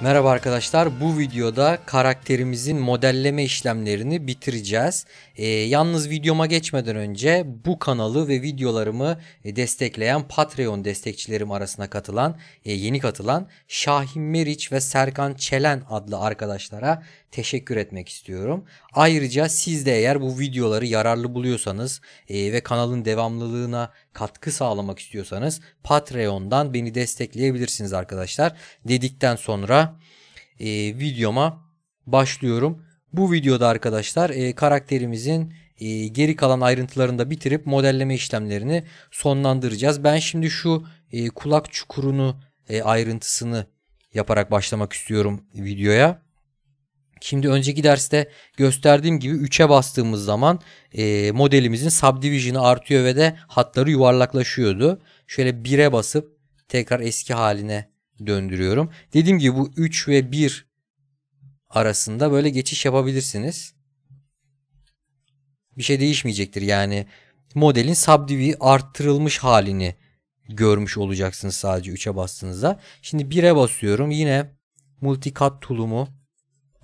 Merhaba arkadaşlar bu videoda karakterimizin modelleme işlemlerini bitireceğiz. E, yalnız videoma geçmeden önce bu kanalı ve videolarımı e, destekleyen Patreon destekçilerim arasına katılan e, yeni katılan Şahin Meriç ve Serkan Çelen adlı arkadaşlara teşekkür etmek istiyorum. Ayrıca siz de eğer bu videoları yararlı buluyorsanız e, ve kanalın devamlılığına katkı sağlamak istiyorsanız Patreon'dan beni destekleyebilirsiniz arkadaşlar. Dedikten sonra e, videoma başlıyorum. Bu videoda arkadaşlar e, karakterimizin e, geri kalan ayrıntılarını da bitirip modelleme işlemlerini sonlandıracağız. Ben şimdi şu e, kulak çukurunu e, ayrıntısını yaparak başlamak istiyorum videoya. Şimdi önceki derste gösterdiğim gibi 3'e bastığımız zaman e, modelimizin subdivision'ı artıyor ve de hatları yuvarlaklaşıyordu. Şöyle 1'e basıp tekrar eski haline döndürüyorum. Dediğim gibi bu 3 ve 1 arasında böyle geçiş yapabilirsiniz. Bir şey değişmeyecektir. Yani modelin subdivi arttırılmış halini görmüş olacaksınız sadece 3'e bastığınızda. Şimdi 1'e basıyorum. Yine multicut tool'umu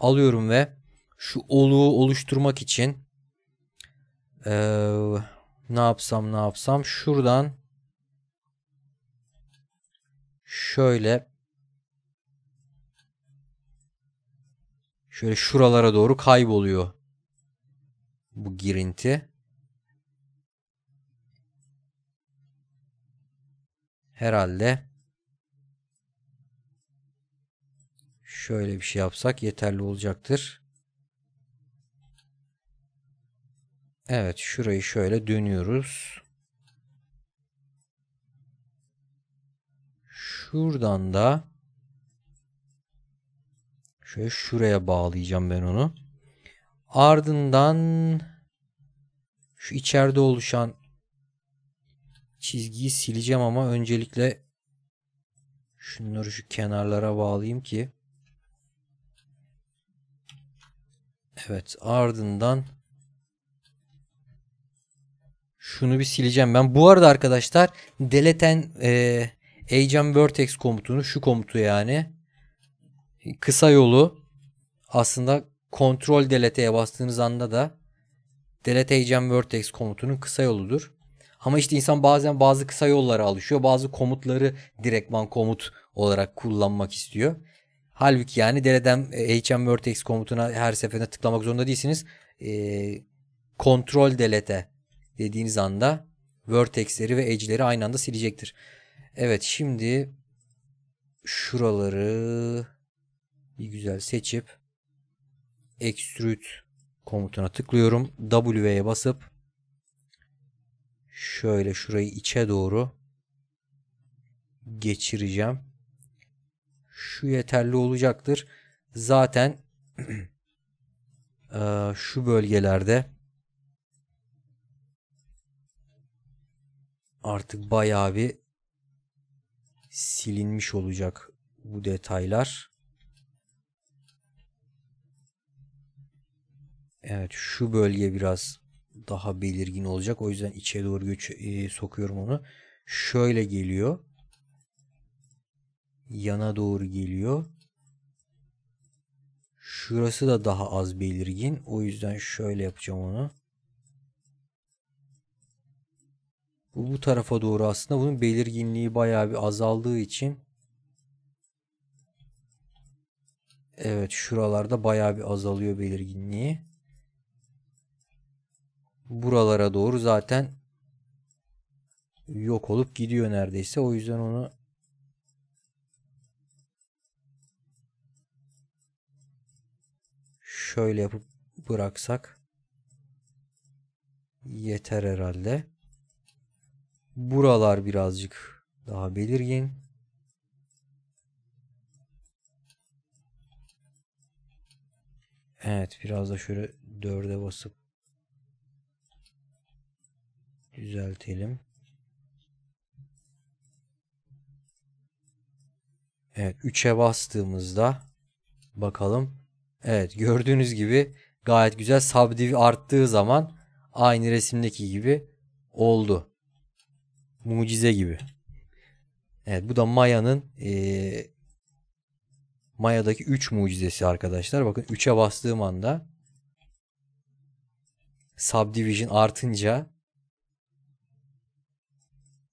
alıyorum ve şu oluğu oluşturmak için ee, ne yapsam ne yapsam şuradan şöyle şöyle şuralara doğru kayboluyor bu girinti. Herhalde Şöyle bir şey yapsak yeterli olacaktır. Evet şurayı şöyle dönüyoruz. Şuradan da şöyle şuraya bağlayacağım ben onu. Ardından şu içeride oluşan çizgiyi sileceğim ama öncelikle şunları şu kenarlara bağlayayım ki Evet ardından şunu bir sileceğim ben. Bu arada arkadaşlar deleten e, agent vertex komutunu şu komutu yani kısa yolu aslında kontrol delete'ye bastığınız anda da delete agent vertex komutunun kısa yoludur. Ama işte insan bazen bazı kısa yollara alışıyor. Bazı komutları direktman komut olarak kullanmak istiyor. Halbuki yani dereden HM Vertex komutuna her seferinde tıklamak zorunda değilsiniz. E, kontrol delete dediğiniz anda vertexleri ve edge'leri aynı anda silecektir. Evet şimdi şuraları bir güzel seçip extrude komutuna tıklıyorum. W'ye basıp şöyle şurayı içe doğru geçireceğim şu yeterli olacaktır. Zaten e, şu bölgelerde artık bayağı bir silinmiş olacak bu detaylar. Evet şu bölge biraz daha belirgin olacak. O yüzden içe doğru göç e, sokuyorum onu. Şöyle geliyor yana doğru geliyor. Şurası da daha az belirgin. O yüzden şöyle yapacağım onu. Bu, bu tarafa doğru aslında bunun belirginliği bayağı bir azaldığı için Evet şuralarda bayağı bir azalıyor belirginliği. Buralara doğru zaten yok olup gidiyor neredeyse. O yüzden onu şöyle yapıp bıraksak yeter herhalde. Buralar birazcık daha belirgin. Evet biraz da şöyle dörde basıp düzeltelim. Evet 3'e bastığımızda bakalım Evet gördüğünüz gibi gayet güzel subdiv arttığı zaman aynı resimdeki gibi oldu. Mucize gibi. Evet bu da Maya'nın e, Maya'daki 3 mucizesi arkadaşlar. Bakın 3'e bastığım anda Subdivision artınca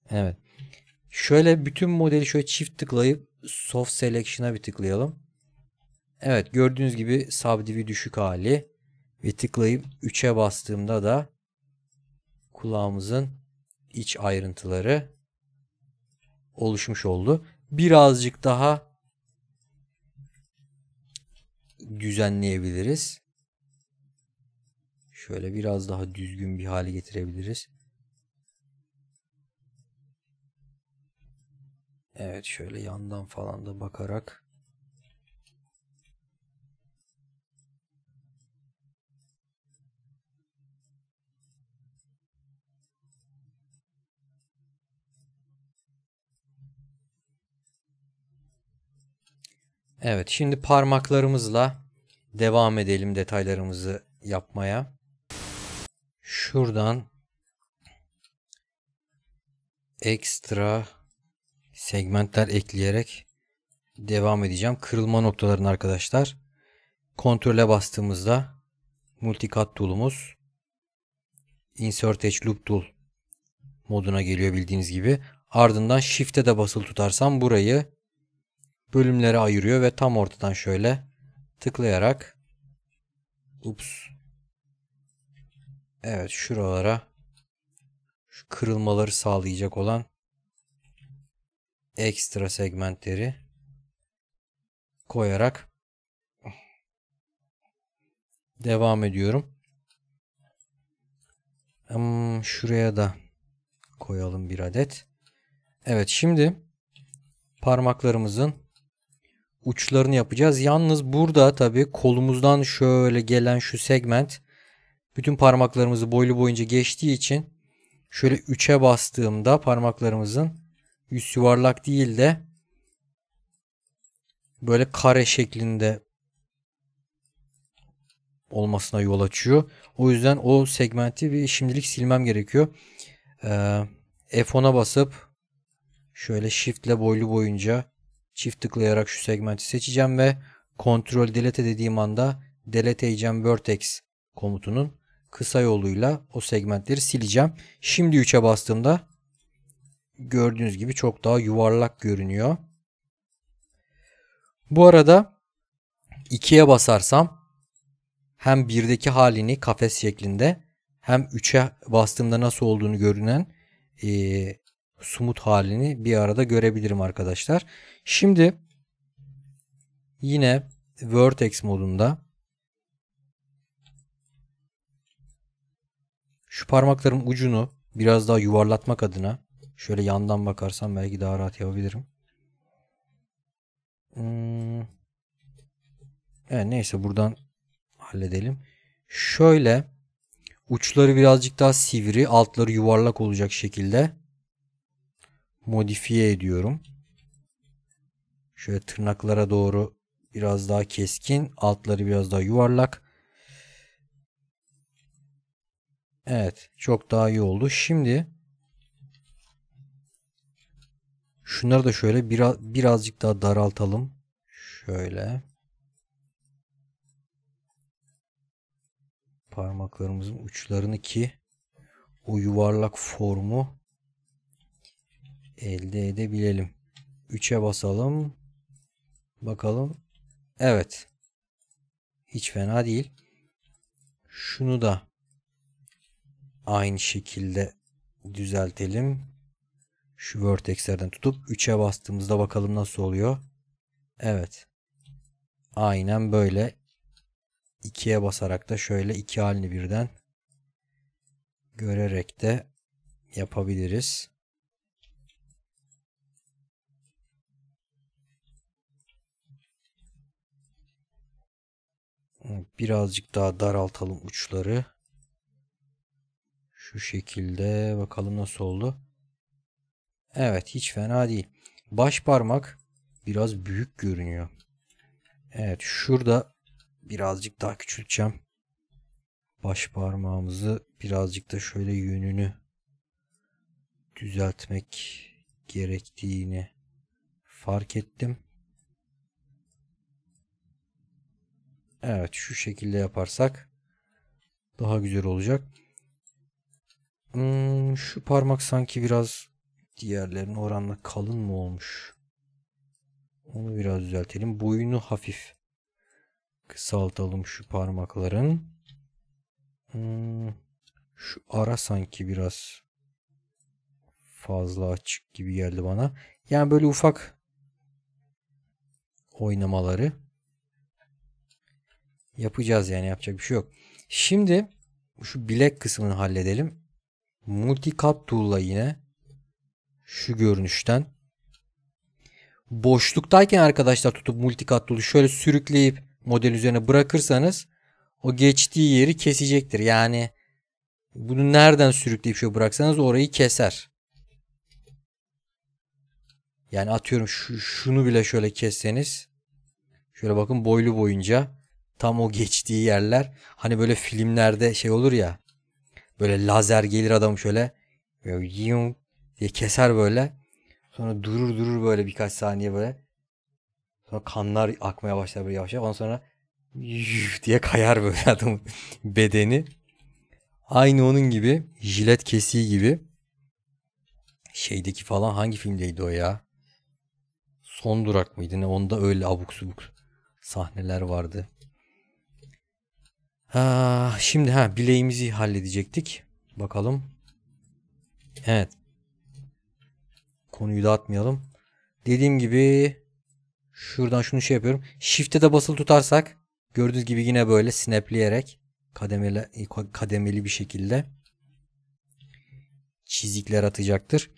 Evet. Şöyle bütün modeli şöyle çift tıklayıp soft selection'a bir tıklayalım. Evet gördüğünüz gibi subdivi düşük hali ve tıklayıp 3'e bastığımda da kulağımızın iç ayrıntıları oluşmuş oldu. Birazcık daha düzenleyebiliriz. Şöyle biraz daha düzgün bir hale getirebiliriz. Evet şöyle yandan falan da bakarak Evet şimdi parmaklarımızla devam edelim detaylarımızı yapmaya. Şuradan ekstra segmentler ekleyerek devam edeceğim. Kırılma noktalarını arkadaşlar. Kontrole bastığımızda multicut tool'umuz insert edge loop tool moduna geliyor bildiğiniz gibi. Ardından shift'e de basılı tutarsam burayı bölümlere ayırıyor ve tam ortadan şöyle tıklayarak ups evet şuralara şu kırılmaları sağlayacak olan ekstra segmentleri koyarak devam ediyorum. Hmm, şuraya da koyalım bir adet. Evet şimdi parmaklarımızın uçlarını yapacağız. Yalnız burada tabi kolumuzdan şöyle gelen şu segment bütün parmaklarımızı boylu boyunca geçtiği için şöyle 3'e bastığımda parmaklarımızın üst yuvarlak değil de böyle kare şeklinde olmasına yol açıyor. O yüzden o segmenti bir şimdilik silmem gerekiyor. Ee, F10'a basıp şöyle shift ile boylu boyunca Çift tıklayarak şu segmenti seçeceğim ve Ctrl Delete dediğim anda Delete Agent Vertex komutunun kısa yoluyla o segmentleri sileceğim. Şimdi 3'e bastığımda gördüğünüz gibi çok daha yuvarlak görünüyor. Bu arada 2'ye basarsam hem 1'deki halini kafes şeklinde hem 3'e bastığımda nasıl olduğunu görünen e, sumut halini bir arada görebilirim arkadaşlar. Şimdi yine vertex modunda şu parmaklarım ucunu biraz daha yuvarlatmak adına şöyle yandan bakarsam belki daha rahat yapabilirim. Hmm. Evet neyse buradan halledelim. Şöyle uçları birazcık daha sivri, altları yuvarlak olacak şekilde modifiye ediyorum. Şöyle tırnaklara doğru biraz daha keskin. Altları biraz daha yuvarlak. Evet. Çok daha iyi oldu. Şimdi şunları da şöyle biraz, birazcık daha daraltalım. Şöyle. Parmaklarımızın uçlarını ki o yuvarlak formu elde edebilelim. 3'e basalım. Bakalım. Evet. Hiç fena değil. Şunu da aynı şekilde düzeltelim. Şu vertexlerden tutup 3'e bastığımızda bakalım nasıl oluyor. Evet. Aynen böyle. 2'ye basarak da şöyle iki halini birden görerek de yapabiliriz. birazcık daha daraltalım uçları. Şu şekilde bakalım nasıl oldu. Evet hiç fena değil. Baş parmak biraz büyük görünüyor. Evet şurada birazcık daha küçülteceğim. Baş parmağımızı birazcık da şöyle yönünü düzeltmek gerektiğini fark ettim. Evet şu şekilde yaparsak daha güzel olacak. Hmm, şu parmak sanki biraz diğerlerinin oranla kalın mı olmuş? Onu biraz düzeltelim. Boyunu hafif kısaltalım şu parmakların. Hmm, şu ara sanki biraz fazla açık gibi geldi bana. Yani böyle ufak oynamaları Yapacağız yani yapacak bir şey yok. Şimdi şu bilek kısmını halledelim. Multicut tool'la yine şu görünüşten boşluktayken arkadaşlar tutup multicut tool'u şöyle sürükleyip model üzerine bırakırsanız o geçtiği yeri kesecektir. Yani bunu nereden sürükleyip şöyle bıraksanız orayı keser. Yani atıyorum şu, şunu bile şöyle kesseniz. Şöyle bakın boylu boyunca Tam o geçtiği yerler hani böyle filmlerde şey olur ya böyle lazer gelir adam şöyle böyle diye keser böyle sonra durur durur böyle birkaç saniye böyle sonra kanlar akmaya başlar böyle yavaş yavaş ondan sonra diye kayar böyle adamın bedeni aynı onun gibi jilet kesiği gibi şeydeki falan hangi filmdeydi o ya? Son durak mıydı ne? Onda öyle abuk subuk sahneler vardı. Ha, şimdi ha bileğimizi halledecektik. Bakalım. Evet. Konuyu dağıtmayalım. Dediğim gibi şuradan şunu şey yapıyorum. Shift'e de basılı tutarsak gördüğünüz gibi yine böyle snapleyerek kademeli, kademeli bir şekilde çizikler atacaktır.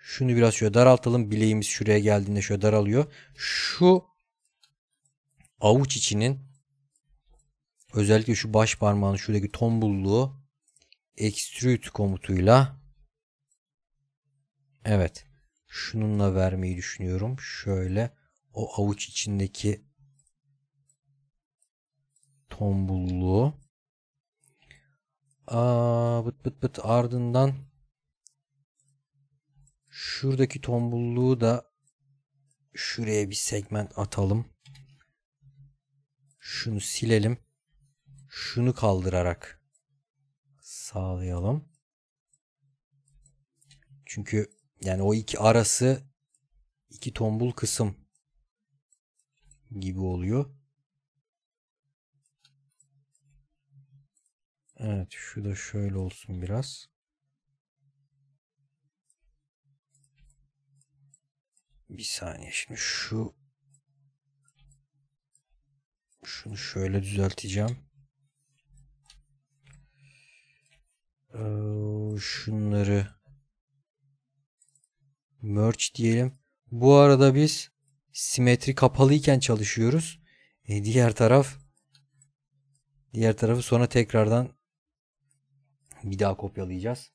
Şunu biraz şöyle daraltalım. Bileğimiz şuraya geldiğinde şöyle daralıyor. Şu avuç içinin özellikle şu baş parmağının şuradaki tombulluğu extrude komutuyla evet şununla vermeyi düşünüyorum. Şöyle o avuç içindeki tombulluğu Aa, bıt bıt bıt ardından şuradaki tombulluğu da şuraya bir segment atalım. Şunu silelim şunu kaldırarak sağlayalım. Çünkü yani o iki arası iki tombul kısım gibi oluyor. Evet şu da şöyle olsun biraz. Bir saniye şimdi şu şunu şöyle düzelteceğim. Ee, şunları merge diyelim. Bu arada biz simetri kapalıyken çalışıyoruz. E diğer taraf diğer tarafı sonra tekrardan bir daha kopyalayacağız.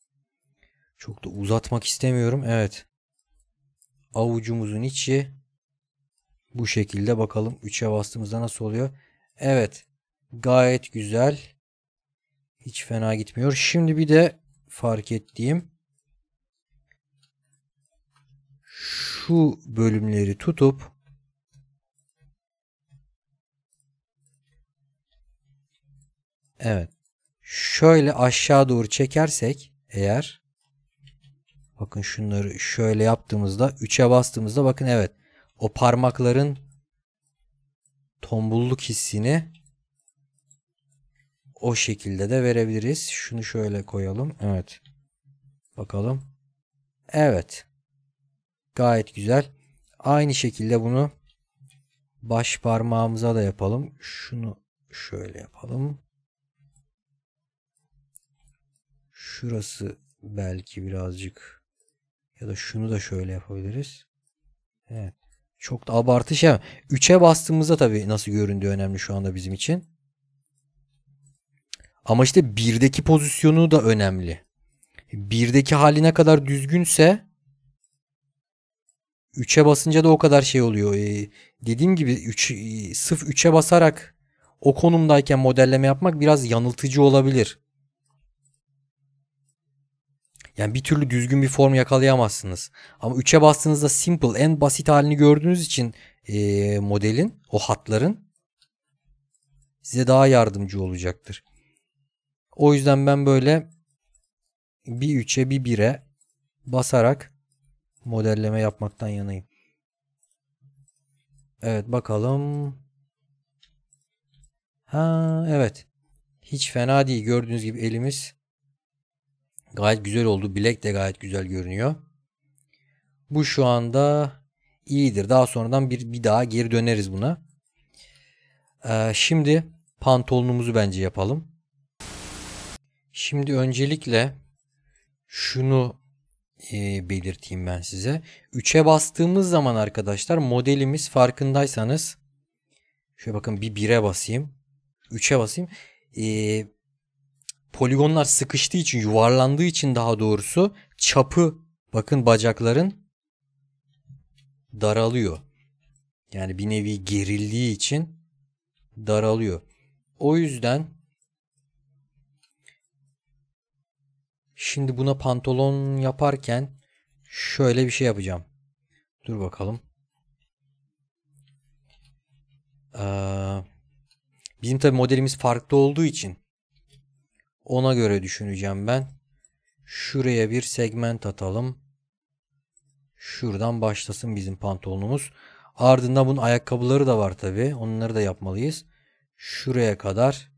Çok da uzatmak istemiyorum. Evet. Avucumuzun içi bu şekilde bakalım 3'e bastığımızda nasıl oluyor. Evet. Gayet güzel. Hiç fena gitmiyor. Şimdi bir de fark ettiğim şu bölümleri tutup Evet. Şöyle aşağı doğru çekersek eğer bakın şunları şöyle yaptığımızda 3'e bastığımızda bakın evet o parmakların tombulluk hissini o şekilde de verebiliriz. Şunu şöyle koyalım. Evet. Bakalım. Evet. Gayet güzel. Aynı şekilde bunu baş parmağımıza da yapalım. Şunu şöyle yapalım. Şurası belki birazcık ya da şunu da şöyle yapabiliriz. Evet. Çok da abartış. şey. 3'e bastığımızda tabii nasıl göründüğü önemli şu anda bizim için. Ama işte birdeki pozisyonu da önemli. Birdeki hali ne kadar düzgünse 3'e basınca da o kadar şey oluyor. Ee, dediğim gibi 3 üç, e, sıf 3'e basarak o konumdayken modelleme yapmak biraz yanıltıcı olabilir. Yani bir türlü düzgün bir form yakalayamazsınız. Ama 3'e bastığınızda simple en basit halini gördüğünüz için e, modelin o hatların size daha yardımcı olacaktır. O yüzden ben böyle bir 3'e bir 1'e basarak modelleme yapmaktan yanayım. Evet bakalım. Ha evet. Hiç fena değil. Gördüğünüz gibi elimiz gayet güzel oldu. Bilek de gayet güzel görünüyor. Bu şu anda iyidir. Daha sonradan bir, bir daha geri döneriz buna. Ee, şimdi pantolonumuzu bence yapalım. Şimdi öncelikle şunu e, belirteyim ben size. 3'e bastığımız zaman arkadaşlar modelimiz farkındaysanız şöyle bakın bir 1'e basayım. 3'e basayım. E, poligonlar sıkıştığı için yuvarlandığı için daha doğrusu çapı bakın bacakların daralıyor. Yani bir nevi gerildiği için daralıyor. O yüzden Şimdi buna pantolon yaparken şöyle bir şey yapacağım. Dur bakalım. Ee, bizim tabi modelimiz farklı olduğu için ona göre düşüneceğim ben. Şuraya bir segment atalım. Şuradan başlasın bizim pantolonumuz. Ardından bunun ayakkabıları da var tabi. Onları da yapmalıyız. Şuraya kadar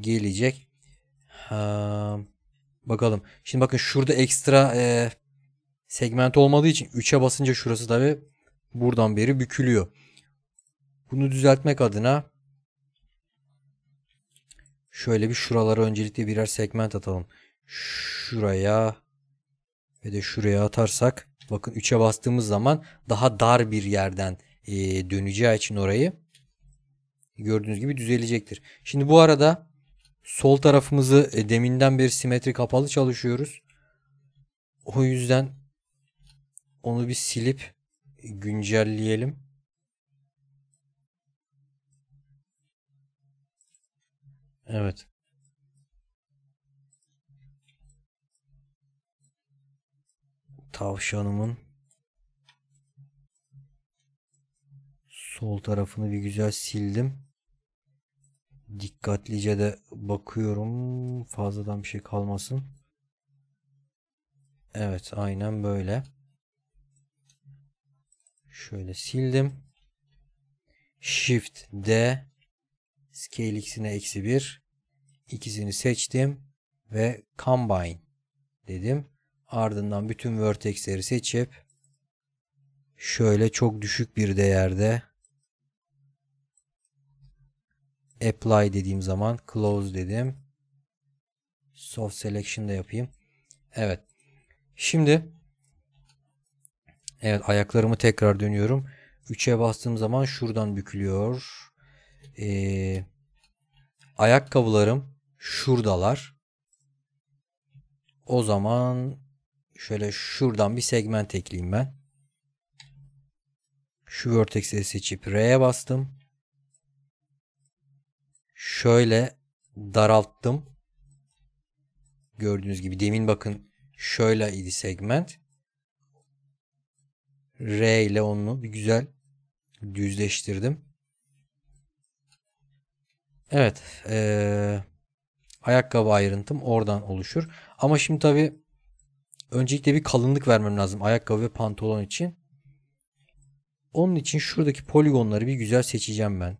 gelecek. Ha, Bakalım. Şimdi bakın şurada ekstra e, segment olmadığı için 3'e basınca şurası tabi buradan beri bükülüyor. Bunu düzeltmek adına şöyle bir şuralara öncelikle birer segment atalım. Şuraya ve de şuraya atarsak bakın 3'e bastığımız zaman daha dar bir yerden e, döneceği için orayı gördüğünüz gibi düzelecektir. Şimdi bu arada Sol tarafımızı e, deminden beri simetri kapalı çalışıyoruz. O yüzden onu bir silip güncelleyelim. Evet. Tavşanımın sol tarafını bir güzel sildim. Dikkatlice de bakıyorum. Fazladan bir şey kalmasın. Evet aynen böyle. Şöyle sildim. Shift D. Scale X'ine eksi 1. ikisini seçtim. Ve Combine dedim. Ardından bütün vertexleri seçip şöyle çok düşük bir değerde apply dediğim zaman close dedim. Soft selection da yapayım. Evet. Şimdi evet ayaklarımı tekrar dönüyorum. 3'e bastığım zaman şuradan bükülüyor. Ee, ayakkabılarım şuradalar. O zaman şöyle şuradan bir segment ekleyeyim ben. Şu vertex'i seçip R'ye bastım şöyle daralttım. Gördüğünüz gibi demin bakın şöyle idi segment. R ile onu bir güzel düzleştirdim. Evet. Ee, ayakkabı ayrıntım oradan oluşur. Ama şimdi tabi öncelikle bir kalınlık vermem lazım ayakkabı ve pantolon için. Onun için şuradaki poligonları bir güzel seçeceğim ben.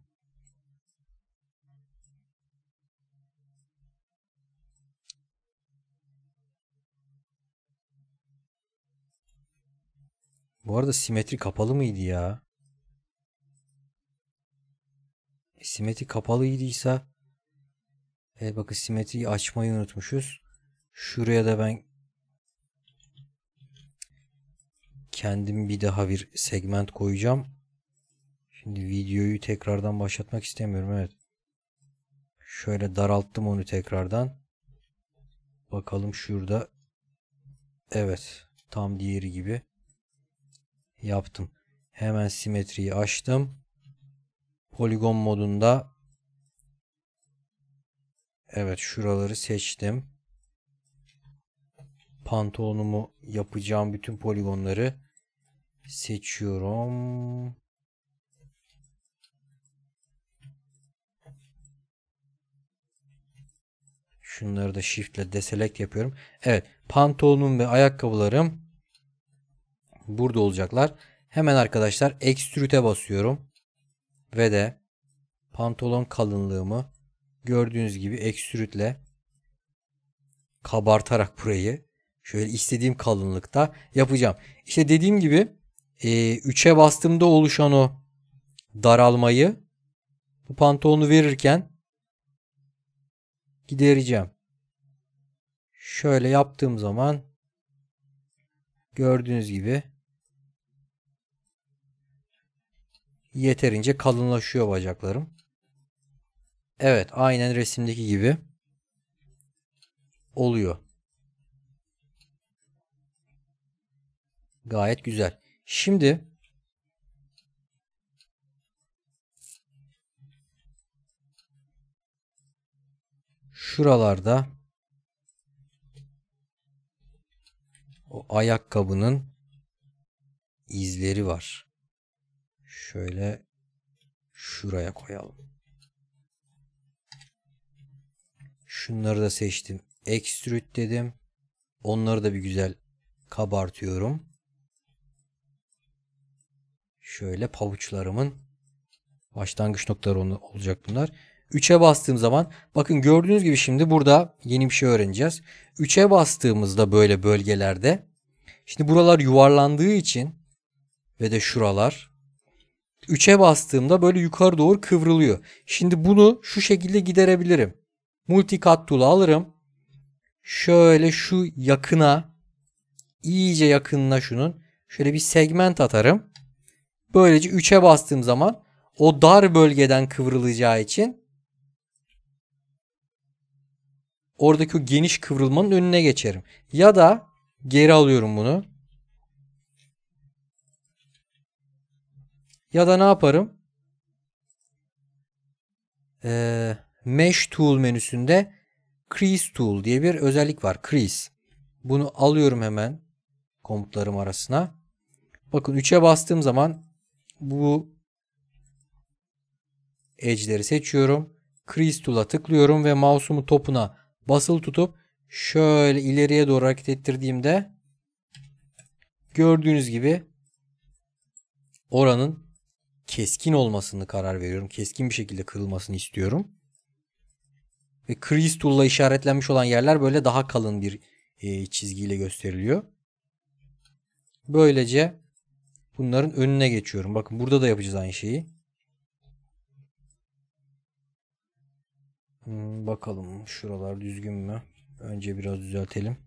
Bu arada simetri kapalı mıydı ya? E, simetri kapalıydıysa Evet bakın simetriyi açmayı unutmuşuz. Şuraya da ben kendim bir daha bir segment koyacağım. Şimdi videoyu tekrardan başlatmak istemiyorum. Evet. Şöyle daralttım onu tekrardan. Bakalım şurada. Evet. Tam diğeri gibi yaptım. Hemen simetriyi açtım. Poligon modunda Evet şuraları seçtim. Pantolonumu yapacağım bütün poligonları seçiyorum. Şunları da shift ile deselect yapıyorum. Evet pantolonum ve ayakkabılarım burada olacaklar. Hemen arkadaşlar ekstrüte basıyorum. Ve de pantolon kalınlığımı gördüğünüz gibi ekstrütle kabartarak burayı şöyle istediğim kalınlıkta yapacağım. İşte dediğim gibi 3'e bastığımda oluşan o daralmayı bu pantolonu verirken gidereceğim. Şöyle yaptığım zaman gördüğünüz gibi yeterince kalınlaşıyor bacaklarım. Evet aynen resimdeki gibi oluyor. Gayet güzel. Şimdi şuralarda o ayakkabının izleri var. Şöyle şuraya koyalım. Şunları da seçtim. Extrude dedim. Onları da bir güzel kabartıyorum. Şöyle pabuçlarımın başlangıç noktaları olacak bunlar. 3'e bastığım zaman bakın gördüğünüz gibi şimdi burada yeni bir şey öğreneceğiz. 3'e bastığımızda böyle bölgelerde şimdi buralar yuvarlandığı için ve de şuralar 3'e bastığımda böyle yukarı doğru kıvrılıyor. Şimdi bunu şu şekilde giderebilirim. Multi cut tool'u alırım. Şöyle şu yakına iyice yakınına şunun şöyle bir segment atarım. Böylece 3'e bastığım zaman o dar bölgeden kıvrılacağı için oradaki o geniş kıvrılmanın önüne geçerim. Ya da geri alıyorum bunu. Ya da ne yaparım? Ee, Mesh Tool menüsünde Crease Tool diye bir özellik var. Crease. Bunu alıyorum hemen komutlarım arasına. Bakın 3'e bastığım zaman bu edge'leri seçiyorum. Crease Tool'a tıklıyorum ve mouse'umu topuna basılı tutup şöyle ileriye doğru hareket ettirdiğimde gördüğünüz gibi oranın keskin olmasını karar veriyorum. Keskin bir şekilde kırılmasını istiyorum. Ve crease tool'la işaretlenmiş olan yerler böyle daha kalın bir e, çizgiyle gösteriliyor. Böylece bunların önüne geçiyorum. Bakın burada da yapacağız aynı şeyi. Hmm, bakalım şuralar düzgün mü? Önce biraz düzeltelim.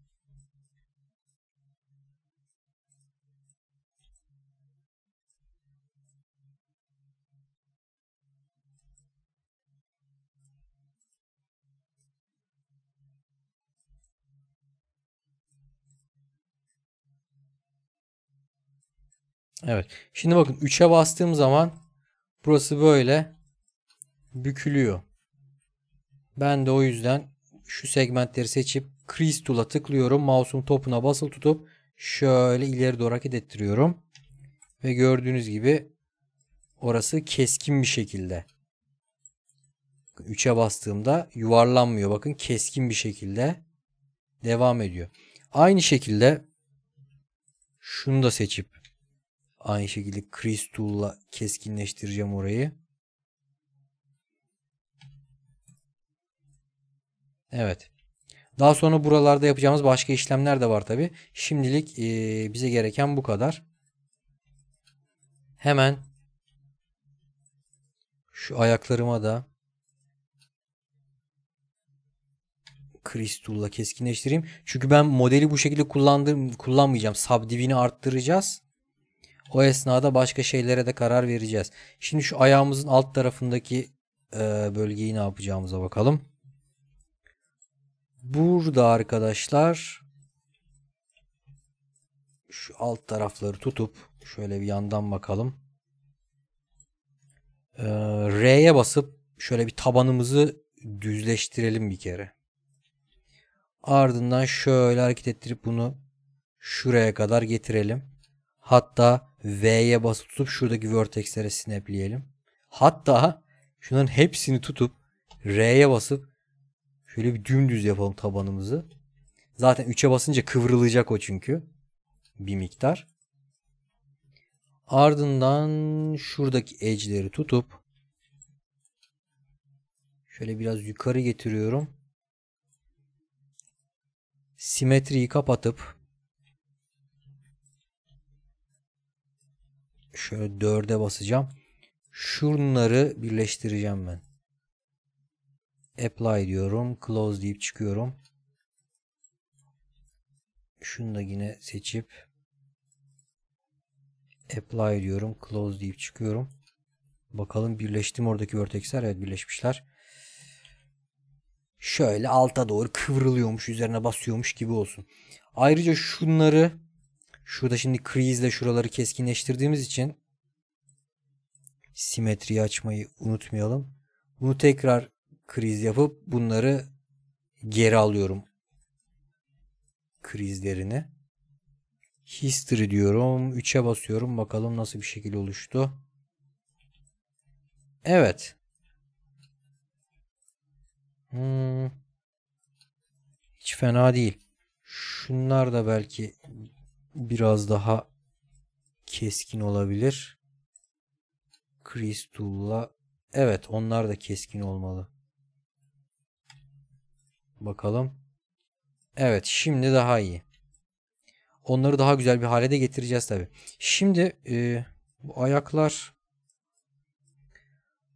Evet. Şimdi bakın 3'e bastığım zaman burası böyle bükülüyor. Ben de o yüzden şu segmentleri seçip crease tıklıyorum. Mouse'un topuna basılı tutup şöyle ileri doğru hareket ettiriyorum. Ve gördüğünüz gibi orası keskin bir şekilde. 3'e bastığımda yuvarlanmıyor. Bakın keskin bir şekilde devam ediyor. Aynı şekilde şunu da seçip Aynı şekilde crease tool'la keskinleştireceğim orayı. Evet. Daha sonra buralarda yapacağımız başka işlemler de var tabi. Şimdilik e, bize gereken bu kadar. Hemen şu ayaklarıma da Kristul'la keskinleştireyim. Çünkü ben modeli bu şekilde kullandım, kullanmayacağım. Subdivini arttıracağız. O esnada başka şeylere de karar vereceğiz. Şimdi şu ayağımızın alt tarafındaki e, bölgeyi ne yapacağımıza bakalım. Burada arkadaşlar şu alt tarafları tutup şöyle bir yandan bakalım. Ee, R'ye basıp şöyle bir tabanımızı düzleştirelim bir kere. Ardından şöyle hareket ettirip bunu şuraya kadar getirelim. Hatta V'ye basıp tutup şuradaki vertexlere snapleyelim. Hatta şunların hepsini tutup R'ye basıp şöyle bir dümdüz yapalım tabanımızı. Zaten 3'e basınca kıvrılacak o çünkü. Bir miktar. Ardından şuradaki edge'leri tutup şöyle biraz yukarı getiriyorum. Simetriyi kapatıp şöyle dörde basacağım. Şunları birleştireceğim ben. Apply diyorum. Close deyip çıkıyorum. Şunu da yine seçip apply diyorum. Close deyip çıkıyorum. Bakalım birleştim oradaki vertexler. Evet birleşmişler. Şöyle alta doğru kıvrılıyormuş. Üzerine basıyormuş gibi olsun. Ayrıca şunları Şurada şimdi crease şuraları keskinleştirdiğimiz için simetriyi açmayı unutmayalım. Bunu tekrar kriz yapıp bunları geri alıyorum. Krizlerini. History diyorum. 3'e basıyorum. Bakalım nasıl bir şekil oluştu. Evet. Hmm. Hiç fena değil. Şunlar da belki biraz daha keskin olabilir. Crystal'la evet onlar da keskin olmalı. Bakalım. Evet şimdi daha iyi. Onları daha güzel bir hale de getireceğiz tabi. Şimdi e, bu ayaklar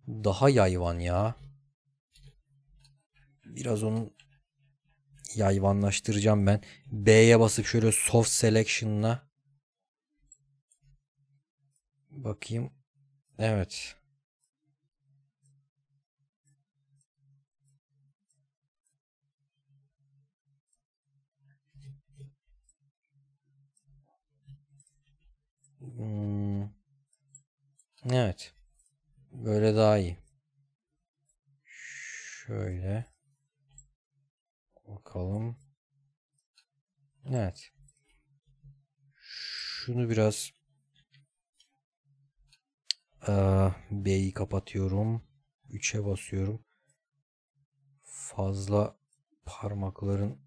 daha yayvan ya. Biraz onun yayvanlaştıracağım ben. B'ye basıp şöyle soft selection'la bakayım. Evet. Hmm. Evet. Böyle daha iyi. Şöyle. Bakalım. Evet. Şunu biraz ee, B'yi kapatıyorum. 3'e basıyorum. Fazla parmakların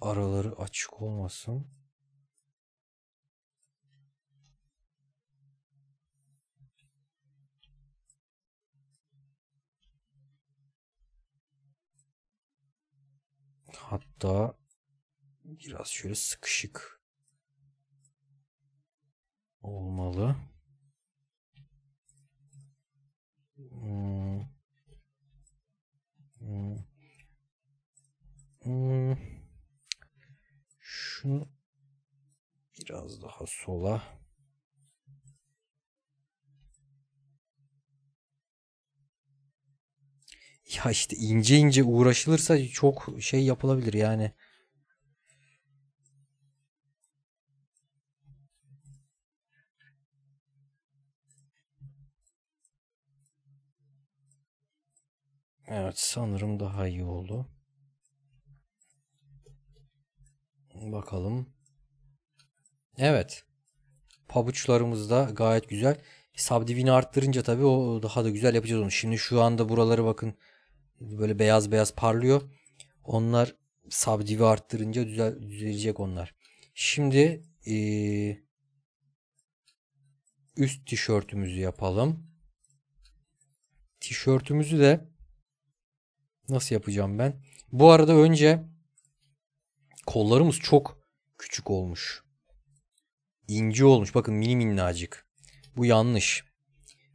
araları açık olmasın. Hatta biraz şöyle sıkışık olmalı. Hmm. Hmm. Hmm. Şunu biraz daha sola. ya işte ince ince uğraşılırsa çok şey yapılabilir yani. Evet sanırım daha iyi oldu. Bakalım. Evet. Pabuçlarımız da gayet güzel. Subdivini arttırınca tabii o daha da güzel yapacağız onu. Şimdi şu anda buraları bakın böyle beyaz beyaz parlıyor. Onlar subdivi arttırınca düzel, düzelecek onlar. Şimdi e, üst tişörtümüzü yapalım. Tişörtümüzü de nasıl yapacağım ben? Bu arada önce kollarımız çok küçük olmuş. İnce olmuş. Bakın mini minnacık. Bu yanlış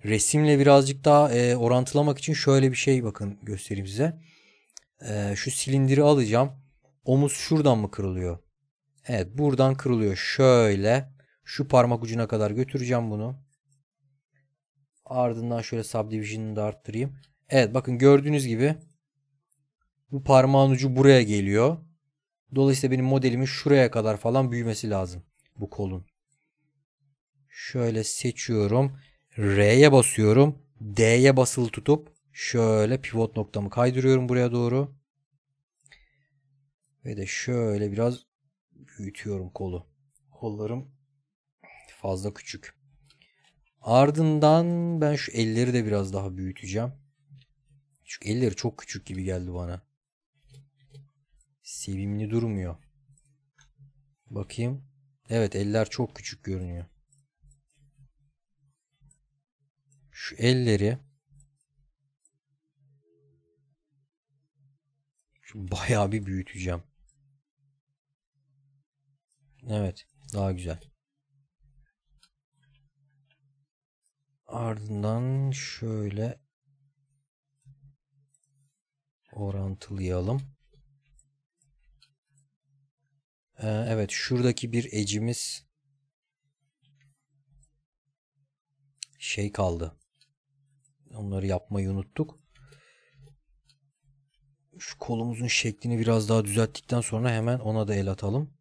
resimle birazcık daha e, orantılamak için şöyle bir şey bakın göstereyim size. E, şu silindiri alacağım. Omuz şuradan mı kırılıyor? Evet buradan kırılıyor. Şöyle şu parmak ucuna kadar götüreceğim bunu. Ardından şöyle subdivision'ını da arttırayım. Evet bakın gördüğünüz gibi bu parmağın ucu buraya geliyor. Dolayısıyla benim modelimin şuraya kadar falan büyümesi lazım bu kolun. Şöyle seçiyorum. R'ye basıyorum. D'ye basılı tutup şöyle pivot noktamı kaydırıyorum buraya doğru. Ve de şöyle biraz büyütüyorum kolu. Kollarım fazla küçük. Ardından ben şu elleri de biraz daha büyüteceğim. Çünkü elleri çok küçük gibi geldi bana. Sevimli durmuyor. Bakayım. Evet eller çok küçük görünüyor. şu elleri Şimdi bayağı bir büyüteceğim. Evet. Daha güzel. Ardından şöyle orantılayalım. Ee, evet. Şuradaki bir ecimiz şey kaldı. Onları yapmayı unuttuk. Şu kolumuzun şeklini biraz daha düzelttikten sonra hemen ona da el atalım.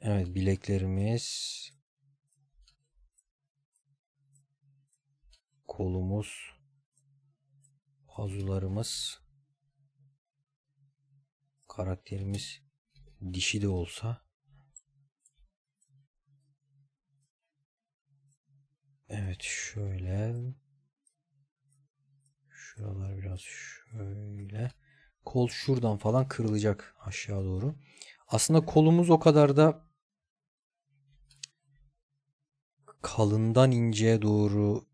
Evet bileklerimiz kolumuz pazularımız karakterimiz dişi de olsa Evet şöyle. Şuralar biraz şöyle. Kol şuradan falan kırılacak aşağı doğru. Aslında kolumuz o kadar da kalından inceye doğru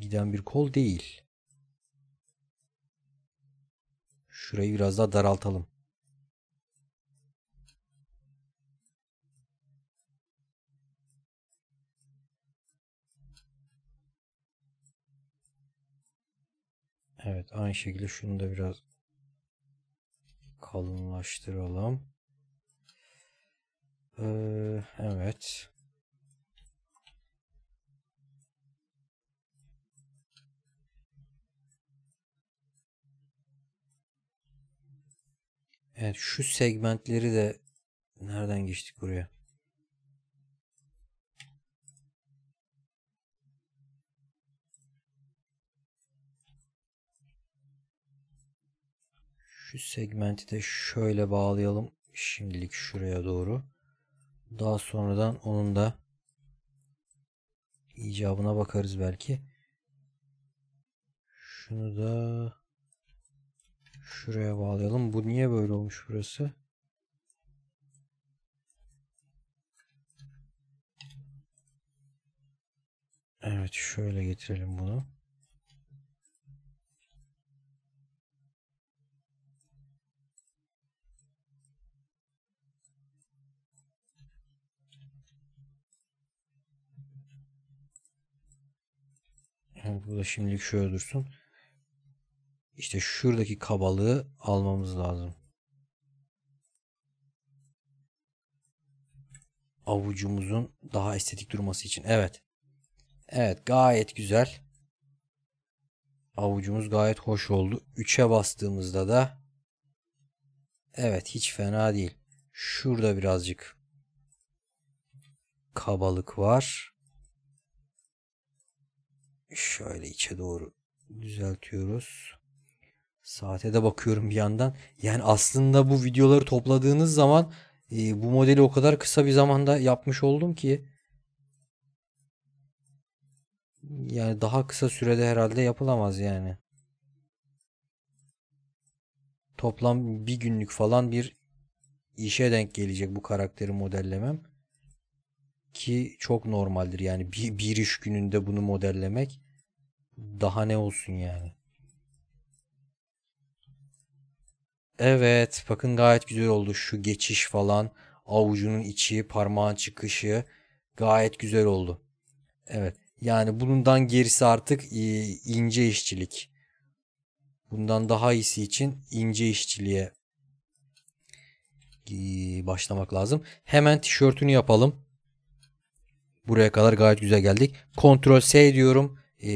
giden bir kol değil. Şurayı biraz daha daraltalım. Evet aynı şekilde şunu da biraz kalınlaştıralım. Ee, evet. Evet şu segmentleri de nereden geçtik buraya? Şu segmenti de şöyle bağlayalım. Şimdilik şuraya doğru. Daha sonradan onun da icabına bakarız belki. Şunu da şuraya bağlayalım. Bu niye böyle olmuş burası? Evet şöyle getirelim bunu. Yani burada şimdilik şöyle dursun. İşte şuradaki kabalığı almamız lazım. Avucumuzun daha estetik durması için. Evet. Evet gayet güzel. Avucumuz gayet hoş oldu. 3'e bastığımızda da evet hiç fena değil. Şurada birazcık kabalık var. Şöyle içe doğru düzeltiyoruz. Saate de bakıyorum bir yandan. Yani aslında bu videoları topladığınız zaman e, bu modeli o kadar kısa bir zamanda yapmış oldum ki yani daha kısa sürede herhalde yapılamaz yani. Toplam bir günlük falan bir işe denk gelecek bu karakteri modellemem. Ki çok normaldir yani bir, bir iş gününde bunu modellemek daha ne olsun yani. Evet bakın gayet güzel oldu şu geçiş falan avucunun içi parmağın çıkışı gayet güzel oldu. Evet yani bundan gerisi artık e, ince işçilik. Bundan daha iyisi için ince işçiliğe e, başlamak lazım. Hemen tişörtünü yapalım. Buraya kadar gayet güzel geldik. Ctrl S diyorum. E,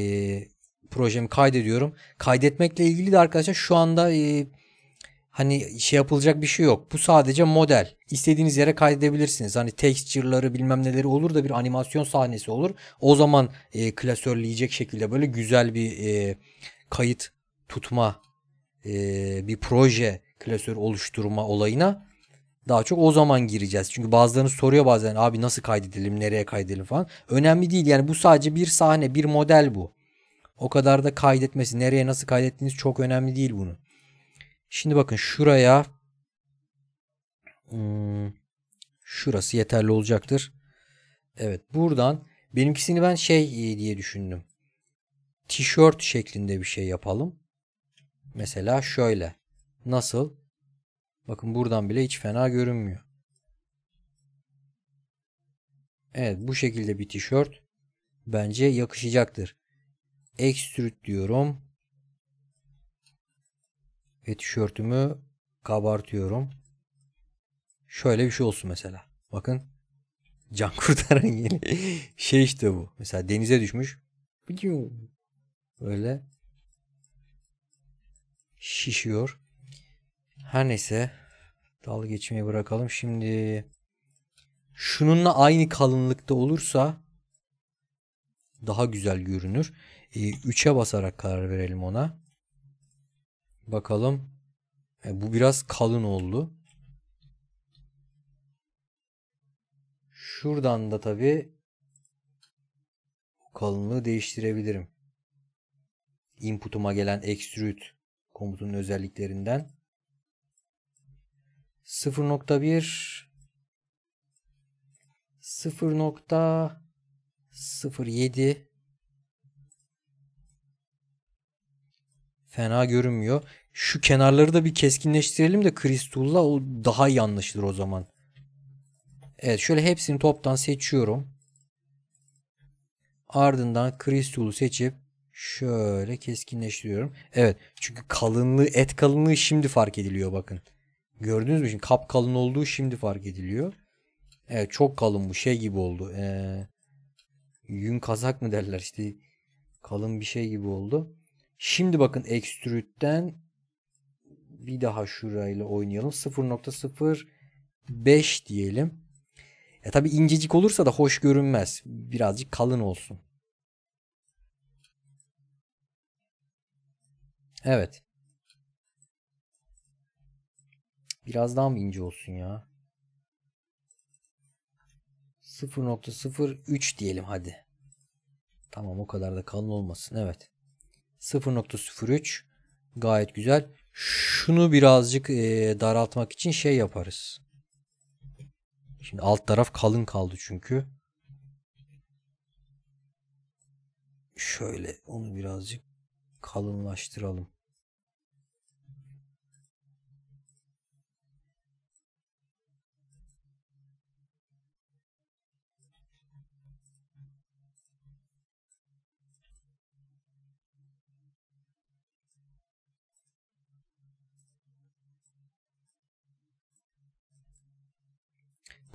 projemi kaydediyorum. Kaydetmekle ilgili de arkadaşlar şu anda e, hani şey yapılacak bir şey yok. Bu sadece model. İstediğiniz yere kaydedebilirsiniz. Hani texture'ları bilmem neleri olur da bir animasyon sahnesi olur. O zaman e, klasörleyecek şekilde böyle güzel bir e, kayıt tutma e, bir proje klasör oluşturma olayına daha çok o zaman gireceğiz. Çünkü bazılarını soruyor bazen abi nasıl kaydedelim, nereye kaydedelim falan. Önemli değil yani bu sadece bir sahne, bir model bu. O kadar da kaydetmesi, nereye nasıl kaydettiğiniz çok önemli değil bunu. Şimdi bakın şuraya hmm, şurası yeterli olacaktır. Evet buradan benimkisini ben şey e, diye düşündüm. Tişört şeklinde bir şey yapalım. Mesela şöyle. Nasıl? Bakın buradan bile hiç fena görünmüyor. Evet bu şekilde bir tişört bence yakışacaktır. Extrude diyorum. Ve tişörtümü kabartıyorum. Şöyle bir şey olsun mesela. Bakın can kurtaran yeni şey işte bu. Mesela denize düşmüş. Böyle şişiyor. Her neyse. Dalga geçmeyi bırakalım. Şimdi şununla aynı kalınlıkta olursa daha güzel görünür. 3'e ee, e basarak karar verelim ona. Bakalım. E, bu biraz kalın oldu. Şuradan da tabi kalınlığı değiştirebilirim. Input'uma gelen extrude komutunun özelliklerinden 0.1 0.07 Fena görünmüyor. Şu kenarları da bir keskinleştirelim de kristulla o daha iyi anlaşılır o zaman. Evet şöyle hepsini toptan seçiyorum. Ardından kristulu seçip şöyle keskinleştiriyorum. Evet çünkü kalınlığı et kalınlığı şimdi fark ediliyor bakın. Gördünüz mü? Şimdi kap kalın olduğu şimdi fark ediliyor. Evet çok kalın bu şey gibi oldu. Ee, yün kazak mı derler işte kalın bir şey gibi oldu. Şimdi bakın extrude'den bir daha şurayla oynayalım. 0.05 diyelim. Ya e, tabi incecik olursa da hoş görünmez. Birazcık kalın olsun. Evet. Biraz daha mı ince olsun ya? 0.03 diyelim hadi. Tamam o kadar da kalın olmasın. Evet. 0.03 gayet güzel. Şunu birazcık e, daraltmak için şey yaparız. Şimdi alt taraf kalın kaldı çünkü. Şöyle onu birazcık kalınlaştıralım.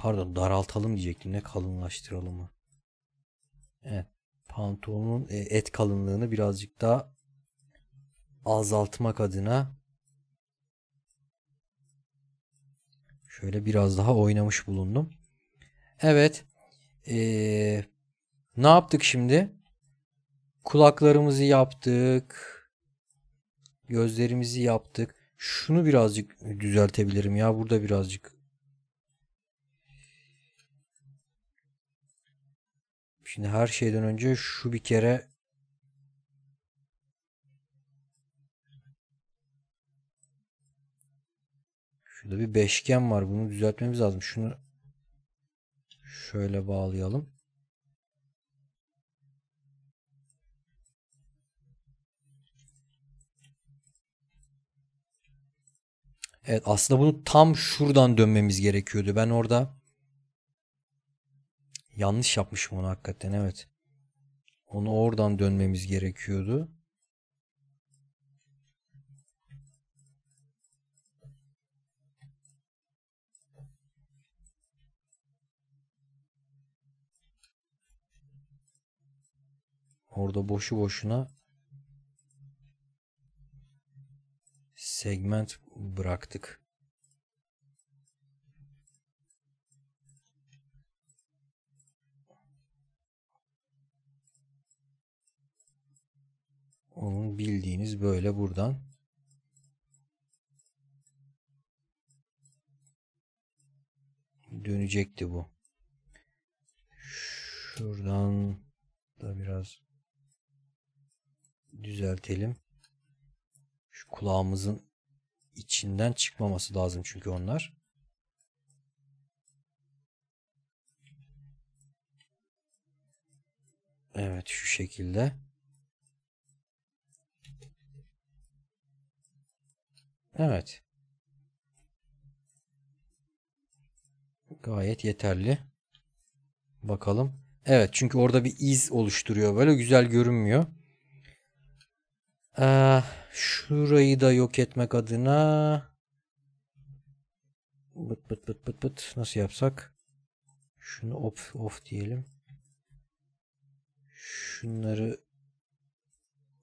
Pardon daraltalım diyecektim. Ne kalınlaştıralım mı? Evet. Pantolonun e, et kalınlığını birazcık daha azaltmak adına şöyle biraz daha oynamış bulundum. Evet. Ee, ne yaptık şimdi? Kulaklarımızı yaptık. Gözlerimizi yaptık. Şunu birazcık düzeltebilirim ya. Burada birazcık Şimdi her şeyden önce şu bir kere Şurada bir beşgen var. Bunu düzeltmemiz lazım. Şunu şöyle bağlayalım. Evet aslında bunu tam şuradan dönmemiz gerekiyordu. Ben orada Yanlış yapmışım onu hakikaten evet. Onu oradan dönmemiz gerekiyordu. Orada boşu boşuna segment bıraktık. Onun bildiğiniz böyle buradan dönecekti bu. Şuradan da biraz düzeltelim. Şu kulağımızın içinden çıkmaması lazım çünkü onlar. Evet şu şekilde. Evet. Gayet yeterli. Bakalım. Evet çünkü orada bir iz oluşturuyor. Böyle güzel görünmüyor. Ee, şurayı da yok etmek adına bıt bıt bıt bıt bıt nasıl yapsak? Şunu off off diyelim. Şunları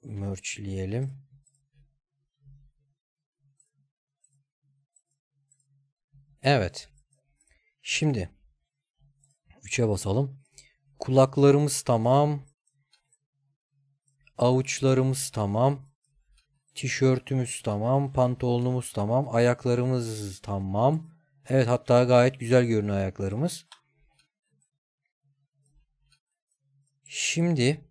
merchleyelim. Evet. Şimdi 3'e basalım. Kulaklarımız tamam. Avuçlarımız tamam. Tişörtümüz tamam. Pantolonumuz tamam. Ayaklarımız tamam. Evet hatta gayet güzel görünüyor ayaklarımız. Şimdi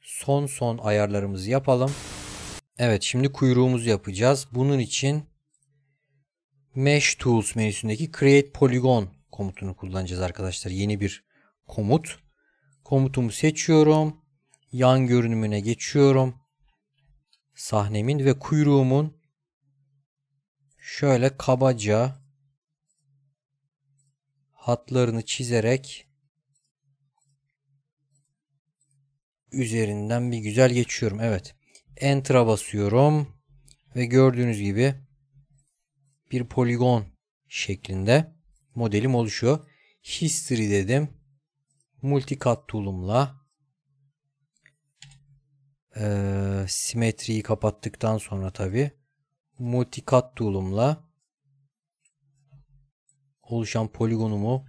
son son ayarlarımızı yapalım. Evet şimdi kuyruğumuzu yapacağız. Bunun için Mesh Tools menüsündeki Create Polygon komutunu kullanacağız arkadaşlar. Yeni bir komut. Komutumu seçiyorum. Yan görünümüne geçiyorum. Sahnemin ve kuyruğumun şöyle kabaca hatlarını çizerek üzerinden bir güzel geçiyorum. Evet. Enter'a basıyorum ve gördüğünüz gibi bir poligon şeklinde modelim oluşuyor. History dedim. Multicut tool'umla e, simetriyi kapattıktan sonra tabi multicut tool'umla oluşan poligonumu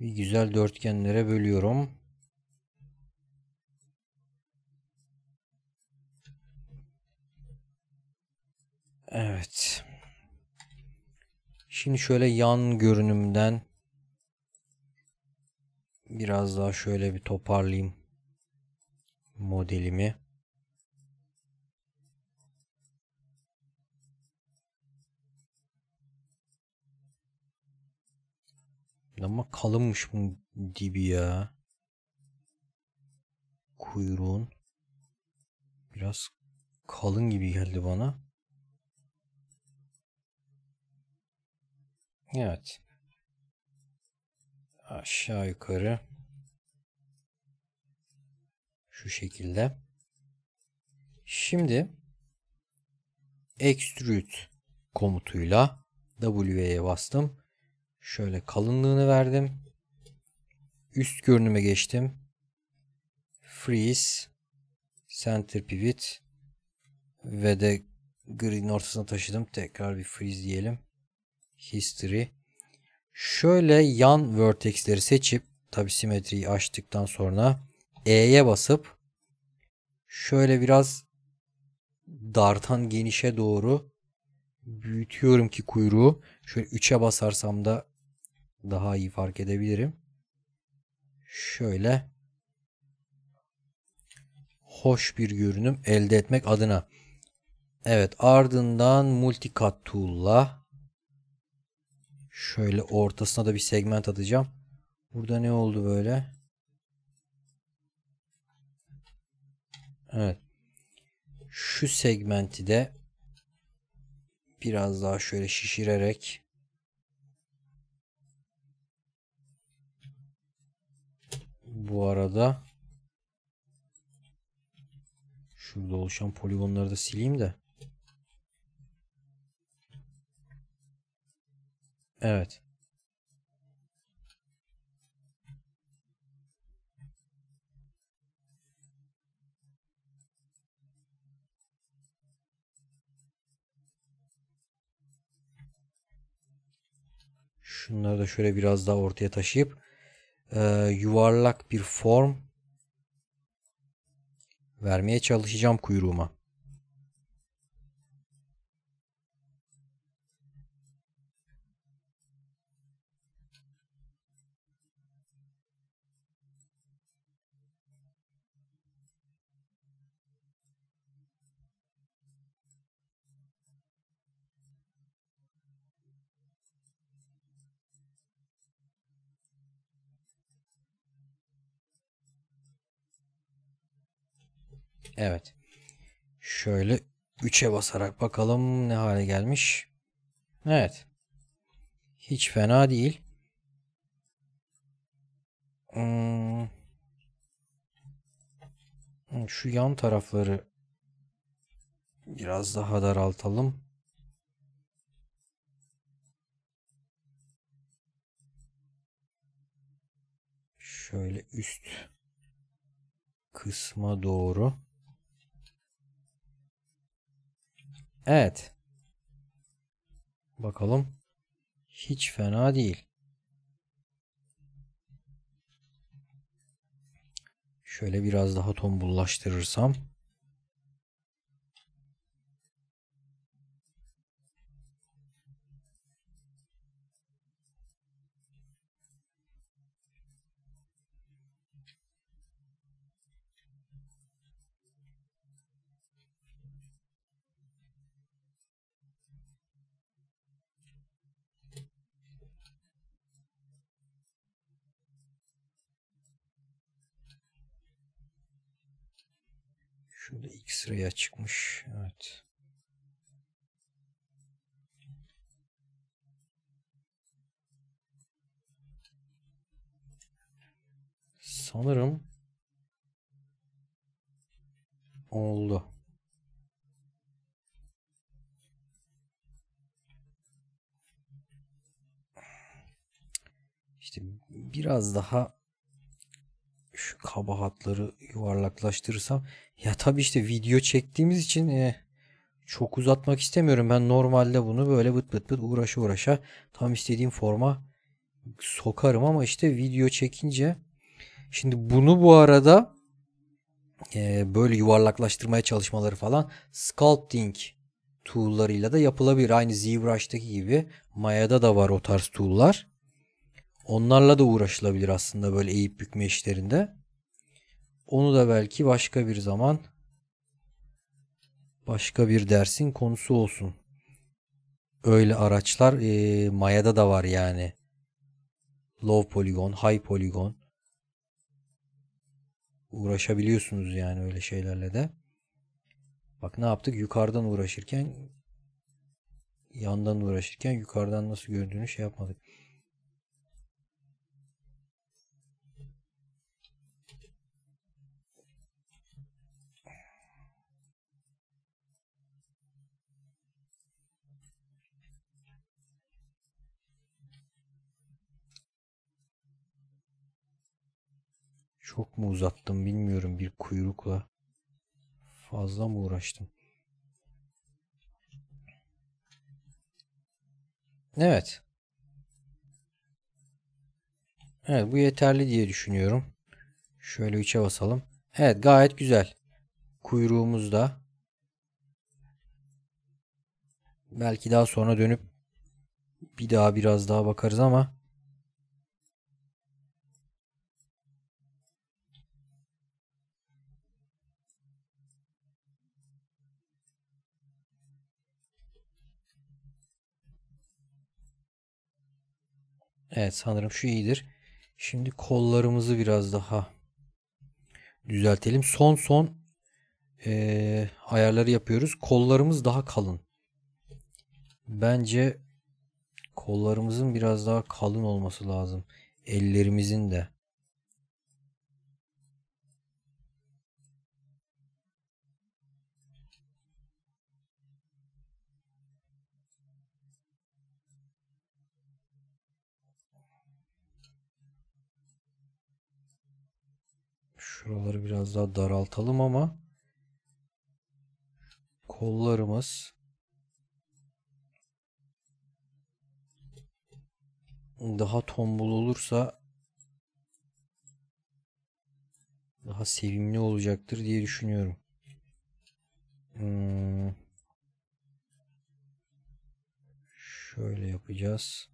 bir güzel dörtgenlere bölüyorum. Evet. Şimdi şöyle yan görünümden biraz daha şöyle bir toparlayayım modelimi. Ama kalınmış bu dibi ya. Kuyruğun biraz kalın gibi geldi bana. Evet. Aşağı yukarı şu şekilde. Şimdi extrude komutuyla W'ye bastım. Şöyle kalınlığını verdim. Üst görünüme geçtim. Freeze, Center Pivot ve de green ortasına taşıdım. Tekrar bir freeze diyelim history. Şöyle yan vertexleri seçip tabi simetriyi açtıktan sonra E'ye basıp şöyle biraz dartan genişe doğru büyütüyorum ki kuyruğu. Şöyle 3'e basarsam da daha iyi fark edebilirim. Şöyle hoş bir görünüm elde etmek adına. Evet ardından multicut tool'la Şöyle ortasına da bir segment atacağım. Burada ne oldu böyle? Evet. Şu segmenti de biraz daha şöyle şişirerek bu arada şurada oluşan poligonları da sileyim de Evet. Şunları da şöyle biraz daha ortaya taşıyıp e, yuvarlak bir form vermeye çalışacağım kuyruğuma. Evet. Şöyle 3'e basarak bakalım ne hale gelmiş. Evet. Hiç fena değil. Hmm. Şu yan tarafları biraz daha daraltalım. Şöyle üst kısma doğru. Evet. Bakalım. Hiç fena değil. Şöyle biraz daha tombullaştırırsam. sıraya çıkmış. Evet. Sanırım oldu. İşte biraz daha şu kabahatları yuvarlaklaştırırsam ya tabii işte video çektiğimiz için e, çok uzatmak istemiyorum. Ben normalde bunu böyle bıt bıt bıt uğraşa uğraşa tam istediğim forma sokarım ama işte video çekince şimdi bunu bu arada e, böyle yuvarlaklaştırmaya çalışmaları falan sculpting tool'larıyla da yapılabilir. Aynı ZBrush'taki gibi Maya'da da var o tarz tool'lar. Onlarla da uğraşılabilir aslında böyle eğip bükme işlerinde. Onu da belki başka bir zaman başka bir dersin konusu olsun. Öyle araçlar e, Maya'da da var yani. Low poligon, high poligon. Uğraşabiliyorsunuz yani öyle şeylerle de. Bak ne yaptık? Yukarıdan uğraşırken yandan uğraşırken yukarıdan nasıl göründüğünü şey yapmadık. Çok mu uzattım bilmiyorum bir kuyrukla. Fazla mı uğraştım? Evet. Evet bu yeterli diye düşünüyorum. Şöyle içe basalım. Evet gayet güzel. Kuyruğumuz da. Belki daha sonra dönüp bir daha biraz daha bakarız ama Evet sanırım şu iyidir. Şimdi kollarımızı biraz daha düzeltelim. Son son e, ayarları yapıyoruz. Kollarımız daha kalın. Bence kollarımızın biraz daha kalın olması lazım. Ellerimizin de. Şuraları biraz daha daraltalım ama kollarımız daha tombul olursa daha sevimli olacaktır diye düşünüyorum. Hmm. Şöyle yapacağız.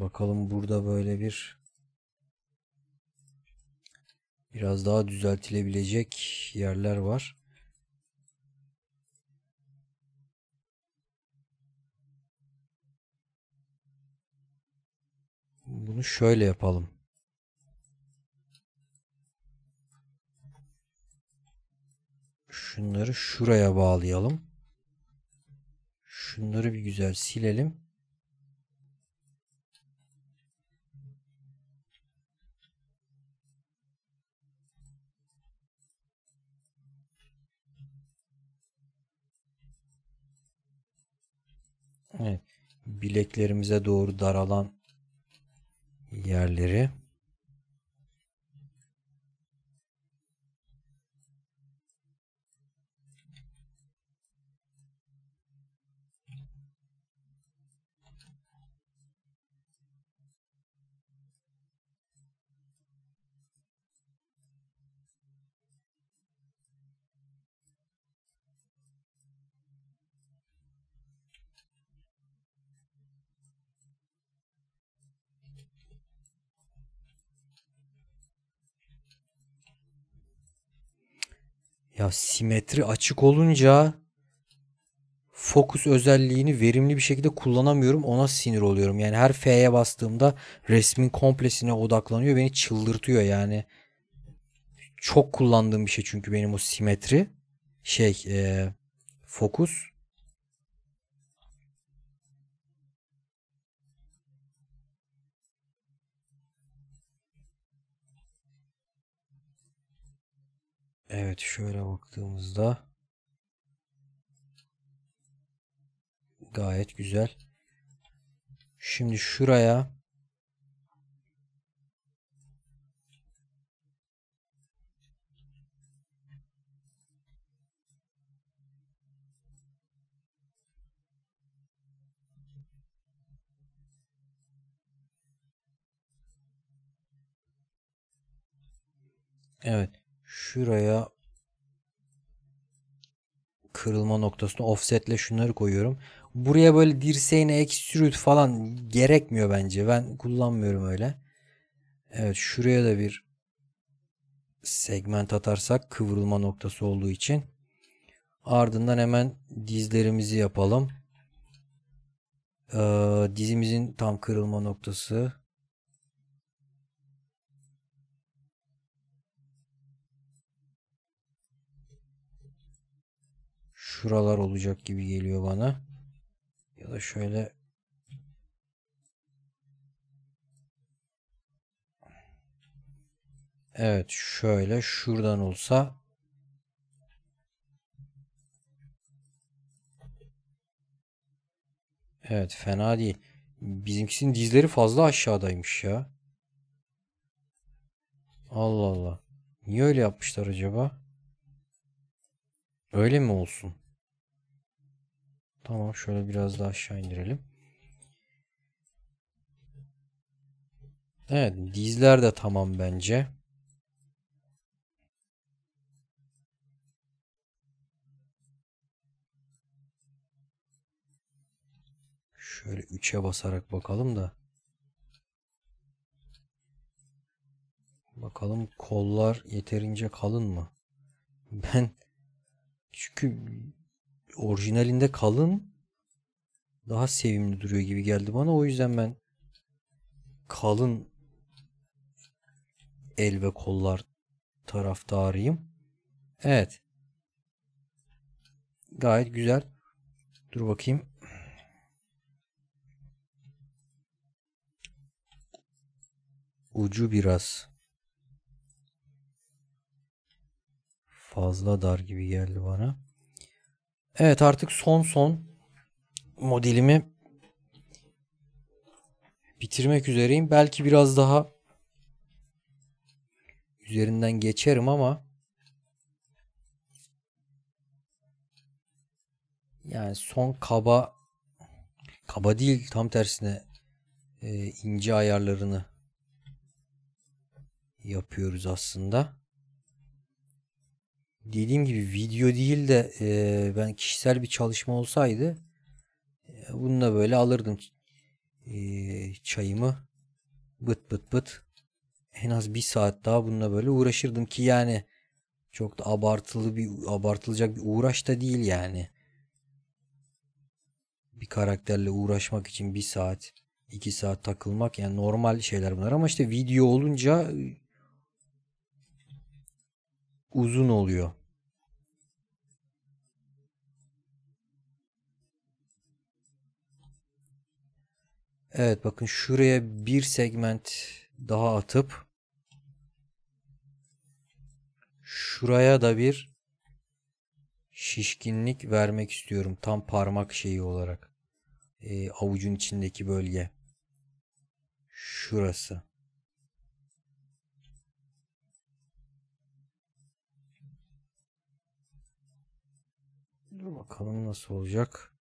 Bakalım burada böyle bir biraz daha düzeltilebilecek yerler var. Bunu şöyle yapalım. Şunları şuraya bağlayalım. Şunları bir güzel silelim. bileklerimize doğru daralan yerleri Ya simetri açık olunca fokus özelliğini verimli bir şekilde kullanamıyorum. Ona sinir oluyorum. Yani her F'ye bastığımda resmin komplesine odaklanıyor. Beni çıldırtıyor yani. Çok kullandığım bir şey çünkü benim o simetri şey e, fokus Evet şöyle baktığımızda gayet güzel. Şimdi şuraya Evet şuraya kırılma noktasını offsetle şunları koyuyorum. Buraya böyle dirseğine extrude falan gerekmiyor bence. Ben kullanmıyorum öyle. Evet şuraya da bir segment atarsak kıvrılma noktası olduğu için. Ardından hemen dizlerimizi yapalım. Ee, dizimizin tam kırılma noktası. şuralar olacak gibi geliyor bana. Ya da şöyle Evet şöyle şuradan olsa Evet fena değil. Bizimkisinin dizleri fazla aşağıdaymış ya. Allah Allah. Niye öyle yapmışlar acaba? Öyle mi olsun? Tamam şöyle biraz daha aşağı indirelim. Evet dizler de tamam bence. Şöyle 3'e basarak bakalım da. Bakalım kollar yeterince kalın mı? Ben çünkü orijinalinde kalın daha sevimli duruyor gibi geldi bana. O yüzden ben kalın el ve kollar taraftarıyım. Evet. Gayet güzel. Dur bakayım. Ucu biraz fazla dar gibi geldi bana. Evet artık son son modelimi bitirmek üzereyim. Belki biraz daha üzerinden geçerim ama yani son kaba kaba değil tam tersine e, ince ayarlarını yapıyoruz aslında dediğim gibi video değil de e, ben kişisel bir çalışma olsaydı e, bunu böyle alırdım e, çayımı bıt bıt bıt en az bir saat daha bununla böyle uğraşırdım ki yani çok da abartılı bir abartılacak bir uğraş da değil yani bir karakterle uğraşmak için bir saat iki saat takılmak yani normal şeyler bunlar ama işte video olunca e, uzun oluyor. Evet bakın şuraya bir segment daha atıp şuraya da bir şişkinlik vermek istiyorum tam parmak şeyi olarak e, avucun içindeki bölge şurası Dur bakalım nasıl olacak.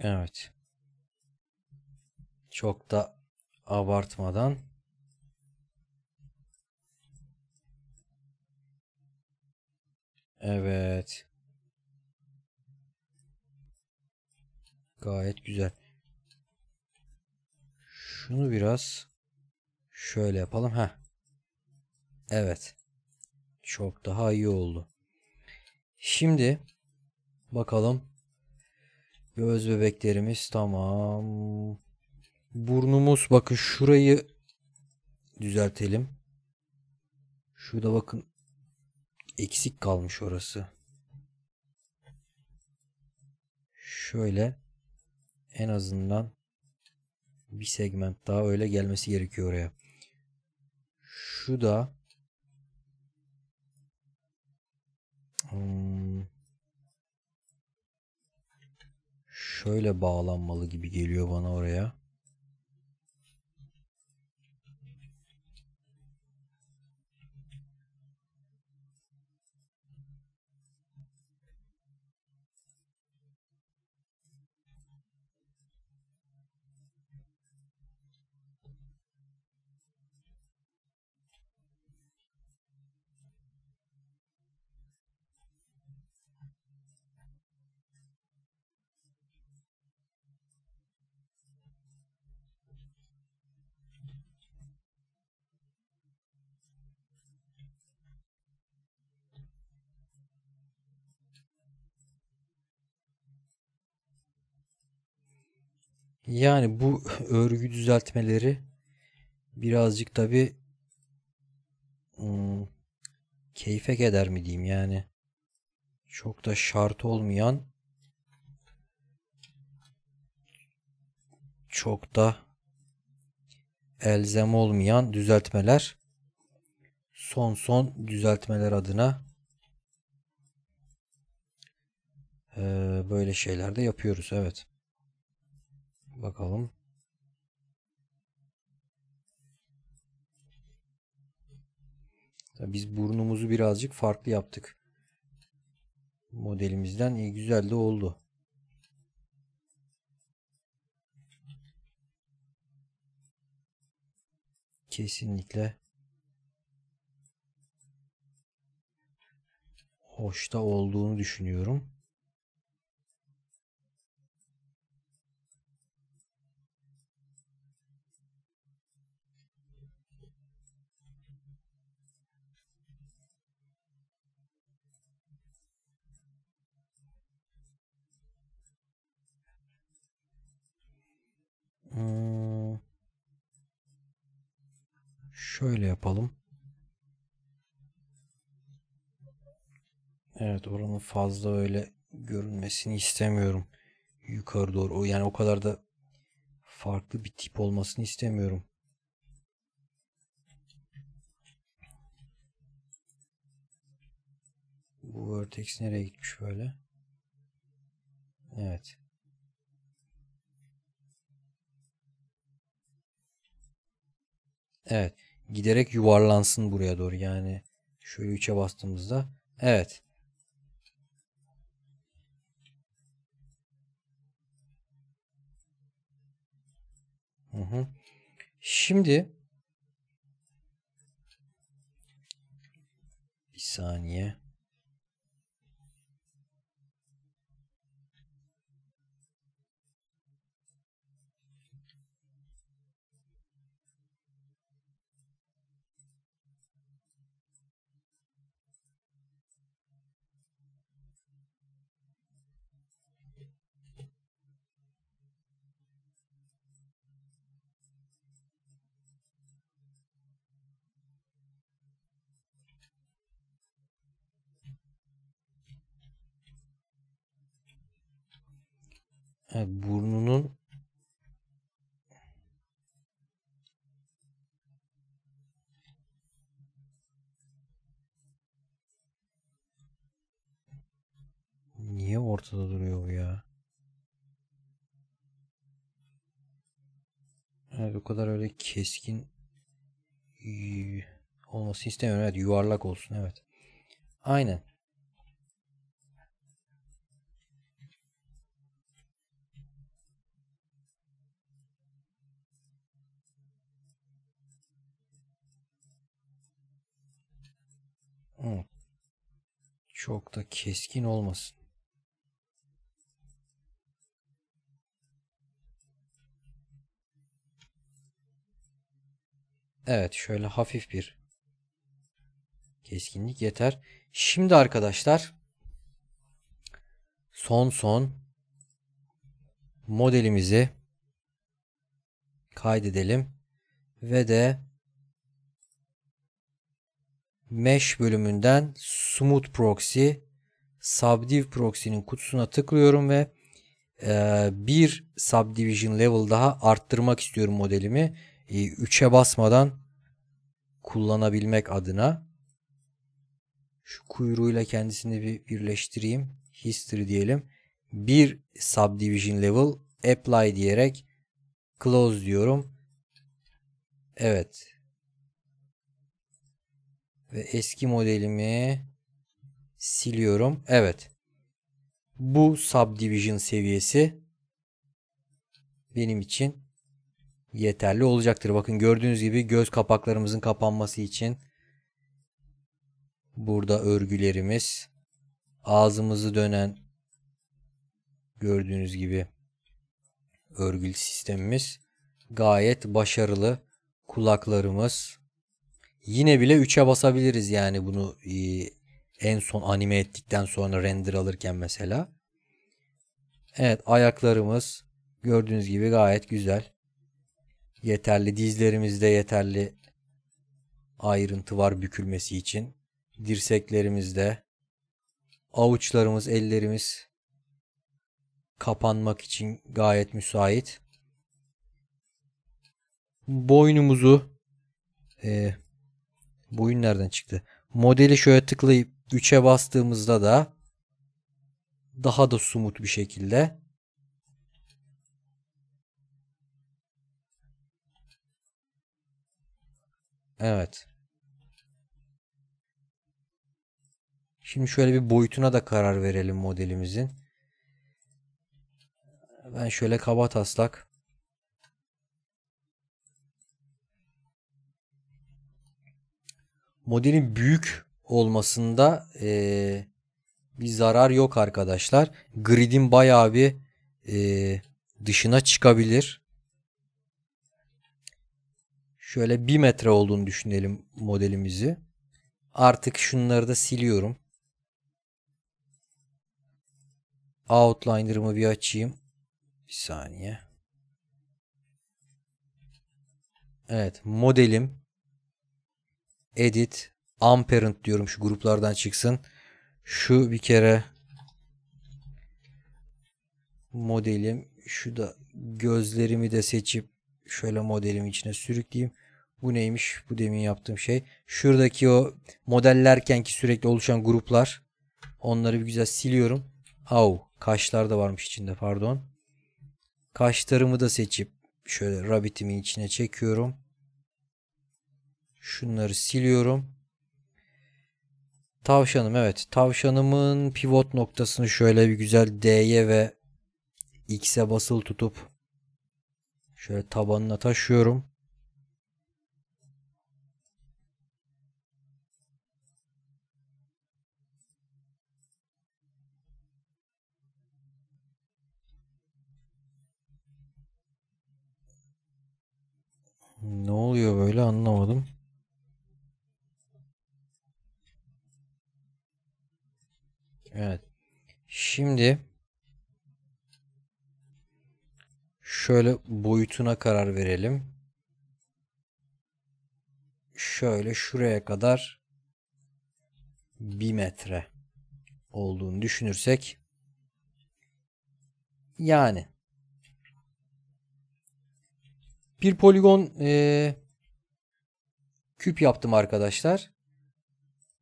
Evet. Çok da abartmadan. Evet. Gayet güzel. Şunu biraz şöyle yapalım. ha. Evet. Çok daha iyi oldu. Şimdi bakalım Göz bebeklerimiz tamam. Burnumuz bakın şurayı düzeltelim. Şurada bakın eksik kalmış orası. Şöyle en azından bir segment daha öyle gelmesi gerekiyor oraya. Şu da hmm, şöyle bağlanmalı gibi geliyor bana oraya. Yani bu örgü düzeltmeleri birazcık tabi hmm, keyfe eder mi diyeyim yani. Çok da şart olmayan çok da elzem olmayan düzeltmeler son son düzeltmeler adına ee, böyle şeyler de yapıyoruz evet. Bakalım. Biz burnumuzu birazcık farklı yaptık. Modelimizden iyi güzel de oldu. Kesinlikle hoşta olduğunu düşünüyorum. Ee, şöyle yapalım. Evet oranın fazla öyle görünmesini istemiyorum. Yukarı doğru. Yani o kadar da farklı bir tip olmasını istemiyorum. Bu vertex nereye gitmiş böyle? Evet. Evet. Giderek yuvarlansın buraya doğru. Yani şöyle 3'e bastığımızda. Evet. Hı hı. Şimdi bir saniye. burnunun Niye ortada duruyor bu ya? Evet o kadar öyle keskin olması istemiyorum. Evet yuvarlak olsun evet. Aynen. Çok da keskin olmasın. Evet şöyle hafif bir keskinlik yeter. Şimdi arkadaşlar son son modelimizi kaydedelim ve de Mesh bölümünden Smooth Proxy, Subdiv Proxy'nin kutusuna tıklıyorum ve e, bir Subdivision Level daha arttırmak istiyorum modelimi. 3'e e basmadan kullanabilmek adına. Şu kuyruğuyla kendisini bir birleştireyim. History diyelim. Bir Subdivision Level Apply diyerek Close diyorum. Evet. Ve eski modelimi siliyorum. Evet. Bu subdivision seviyesi benim için yeterli olacaktır. Bakın gördüğünüz gibi göz kapaklarımızın kapanması için burada örgülerimiz ağzımızı dönen gördüğünüz gibi örgül sistemimiz gayet başarılı kulaklarımız yine bile 3'e basabiliriz yani bunu e, en son anime ettikten sonra render alırken mesela. Evet ayaklarımız gördüğünüz gibi gayet güzel. Yeterli dizlerimizde yeterli ayrıntı var bükülmesi için. Dirseklerimizde avuçlarımız, ellerimiz kapanmak için gayet müsait. Boynumuzu e, bu oyun nereden çıktı? Modeli şöyle tıklayıp 3'e bastığımızda da daha da sumut bir şekilde Evet. Şimdi şöyle bir boyutuna da karar verelim modelimizin. Ben şöyle kaba taslak modelin büyük olmasında e, bir zarar yok arkadaşlar. Grid'in bayağı bir e, dışına çıkabilir. Şöyle bir metre olduğunu düşünelim modelimizi. Artık şunları da siliyorum. Outliner'ımı bir açayım. Bir saniye. Evet modelim edit unparent diyorum şu gruplardan çıksın. Şu bir kere modelim. Şu da gözlerimi de seçip şöyle modelim içine sürükleyeyim. Bu neymiş? Bu demin yaptığım şey. Şuradaki o modellerken ki sürekli oluşan gruplar. Onları bir güzel siliyorum. Au. Kaşlar da varmış içinde pardon. Kaşlarımı da seçip şöyle rabbitimin içine çekiyorum. Şunları siliyorum. Tavşanım evet. Tavşanımın pivot noktasını şöyle bir güzel D'ye ve X'e basılı tutup şöyle tabanına taşıyorum. Ne oluyor böyle anlamadım. Şimdi şöyle boyutuna karar verelim. Şöyle şuraya kadar bir metre olduğunu düşünürsek yani bir poligon e, küp yaptım arkadaşlar.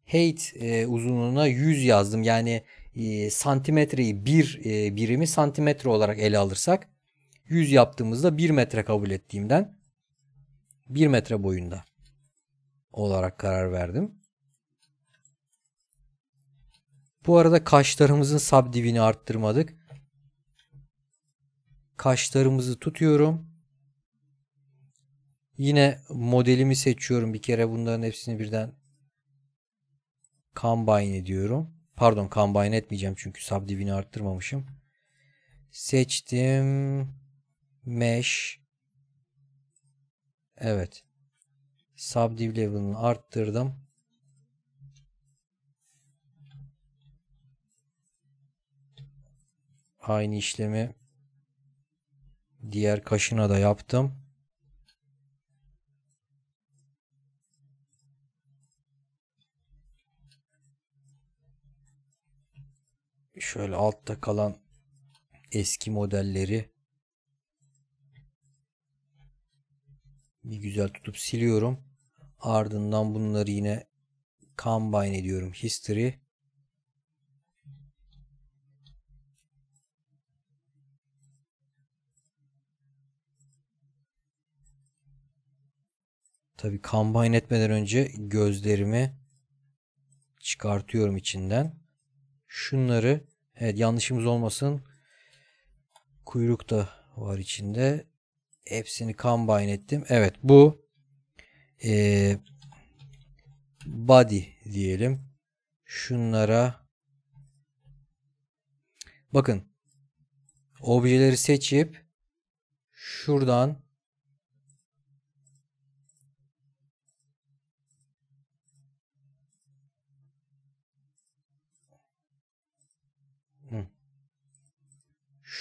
Height e, uzunluğuna 100 yazdım. Yani e, santimetreyi bir e, birimi santimetre olarak ele alırsak 100 yaptığımızda 1 metre kabul ettiğimden 1 metre boyunda olarak karar verdim. Bu arada kaşlarımızın subdivini arttırmadık. Kaşlarımızı tutuyorum. Yine modelimi seçiyorum. Bir kere bunların hepsini birden combine ediyorum. Pardon combine etmeyeceğim çünkü subdivini arttırmamışım. Seçtim. Mesh. Evet. Subdiv level'ını arttırdım. Aynı işlemi diğer kaşına da yaptım. şöyle altta kalan eski modelleri bir güzel tutup siliyorum. Ardından bunları yine combine ediyorum. History Tabi combine etmeden önce gözlerimi çıkartıyorum içinden. Şunları Evet yanlışımız olmasın. Kuyruk da var içinde. Hepsini combine ettim. Evet bu e, body diyelim. Şunlara bakın objeleri seçip şuradan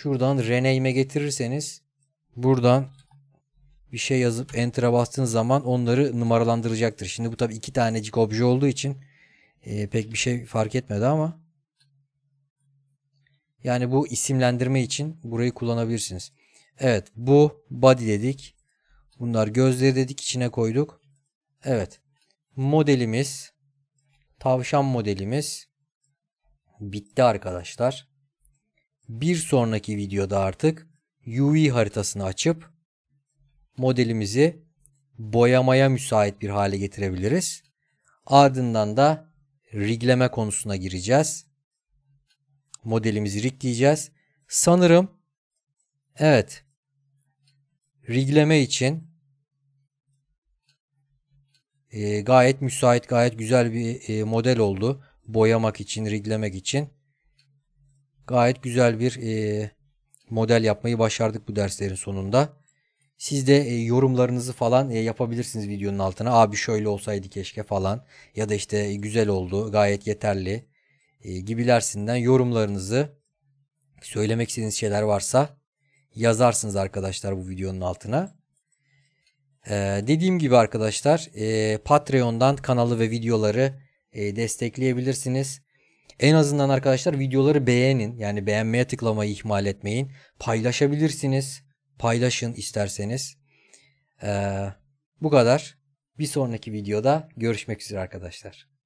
Şuradan rename getirirseniz buradan bir şey yazıp enter'a bastığınız zaman onları numaralandıracaktır. Şimdi bu tabi iki tanecik obje olduğu için e, pek bir şey fark etmedi ama yani bu isimlendirme için burayı kullanabilirsiniz. Evet bu body dedik. Bunlar gözleri dedik içine koyduk. Evet modelimiz tavşan modelimiz bitti arkadaşlar bir sonraki videoda artık UV haritasını açıp modelimizi boyamaya müsait bir hale getirebiliriz. Ardından da rigleme konusuna gireceğiz. Modelimizi rigleyeceğiz. Sanırım evet rigleme için e, gayet müsait gayet güzel bir e, model oldu. Boyamak için, riglemek için gayet güzel bir e, model yapmayı başardık bu derslerin sonunda. Siz de e, yorumlarınızı falan e, yapabilirsiniz videonun altına. Abi şöyle olsaydı keşke falan ya da işte e, güzel oldu gayet yeterli e, gibilersinden yorumlarınızı söylemek istediğiniz şeyler varsa yazarsınız arkadaşlar bu videonun altına. Ee, dediğim gibi arkadaşlar e, Patreon'dan kanalı ve videoları e, destekleyebilirsiniz. En azından arkadaşlar videoları beğenin. Yani beğenmeye tıklamayı ihmal etmeyin. Paylaşabilirsiniz. Paylaşın isterseniz. Ee, bu kadar. Bir sonraki videoda görüşmek üzere arkadaşlar.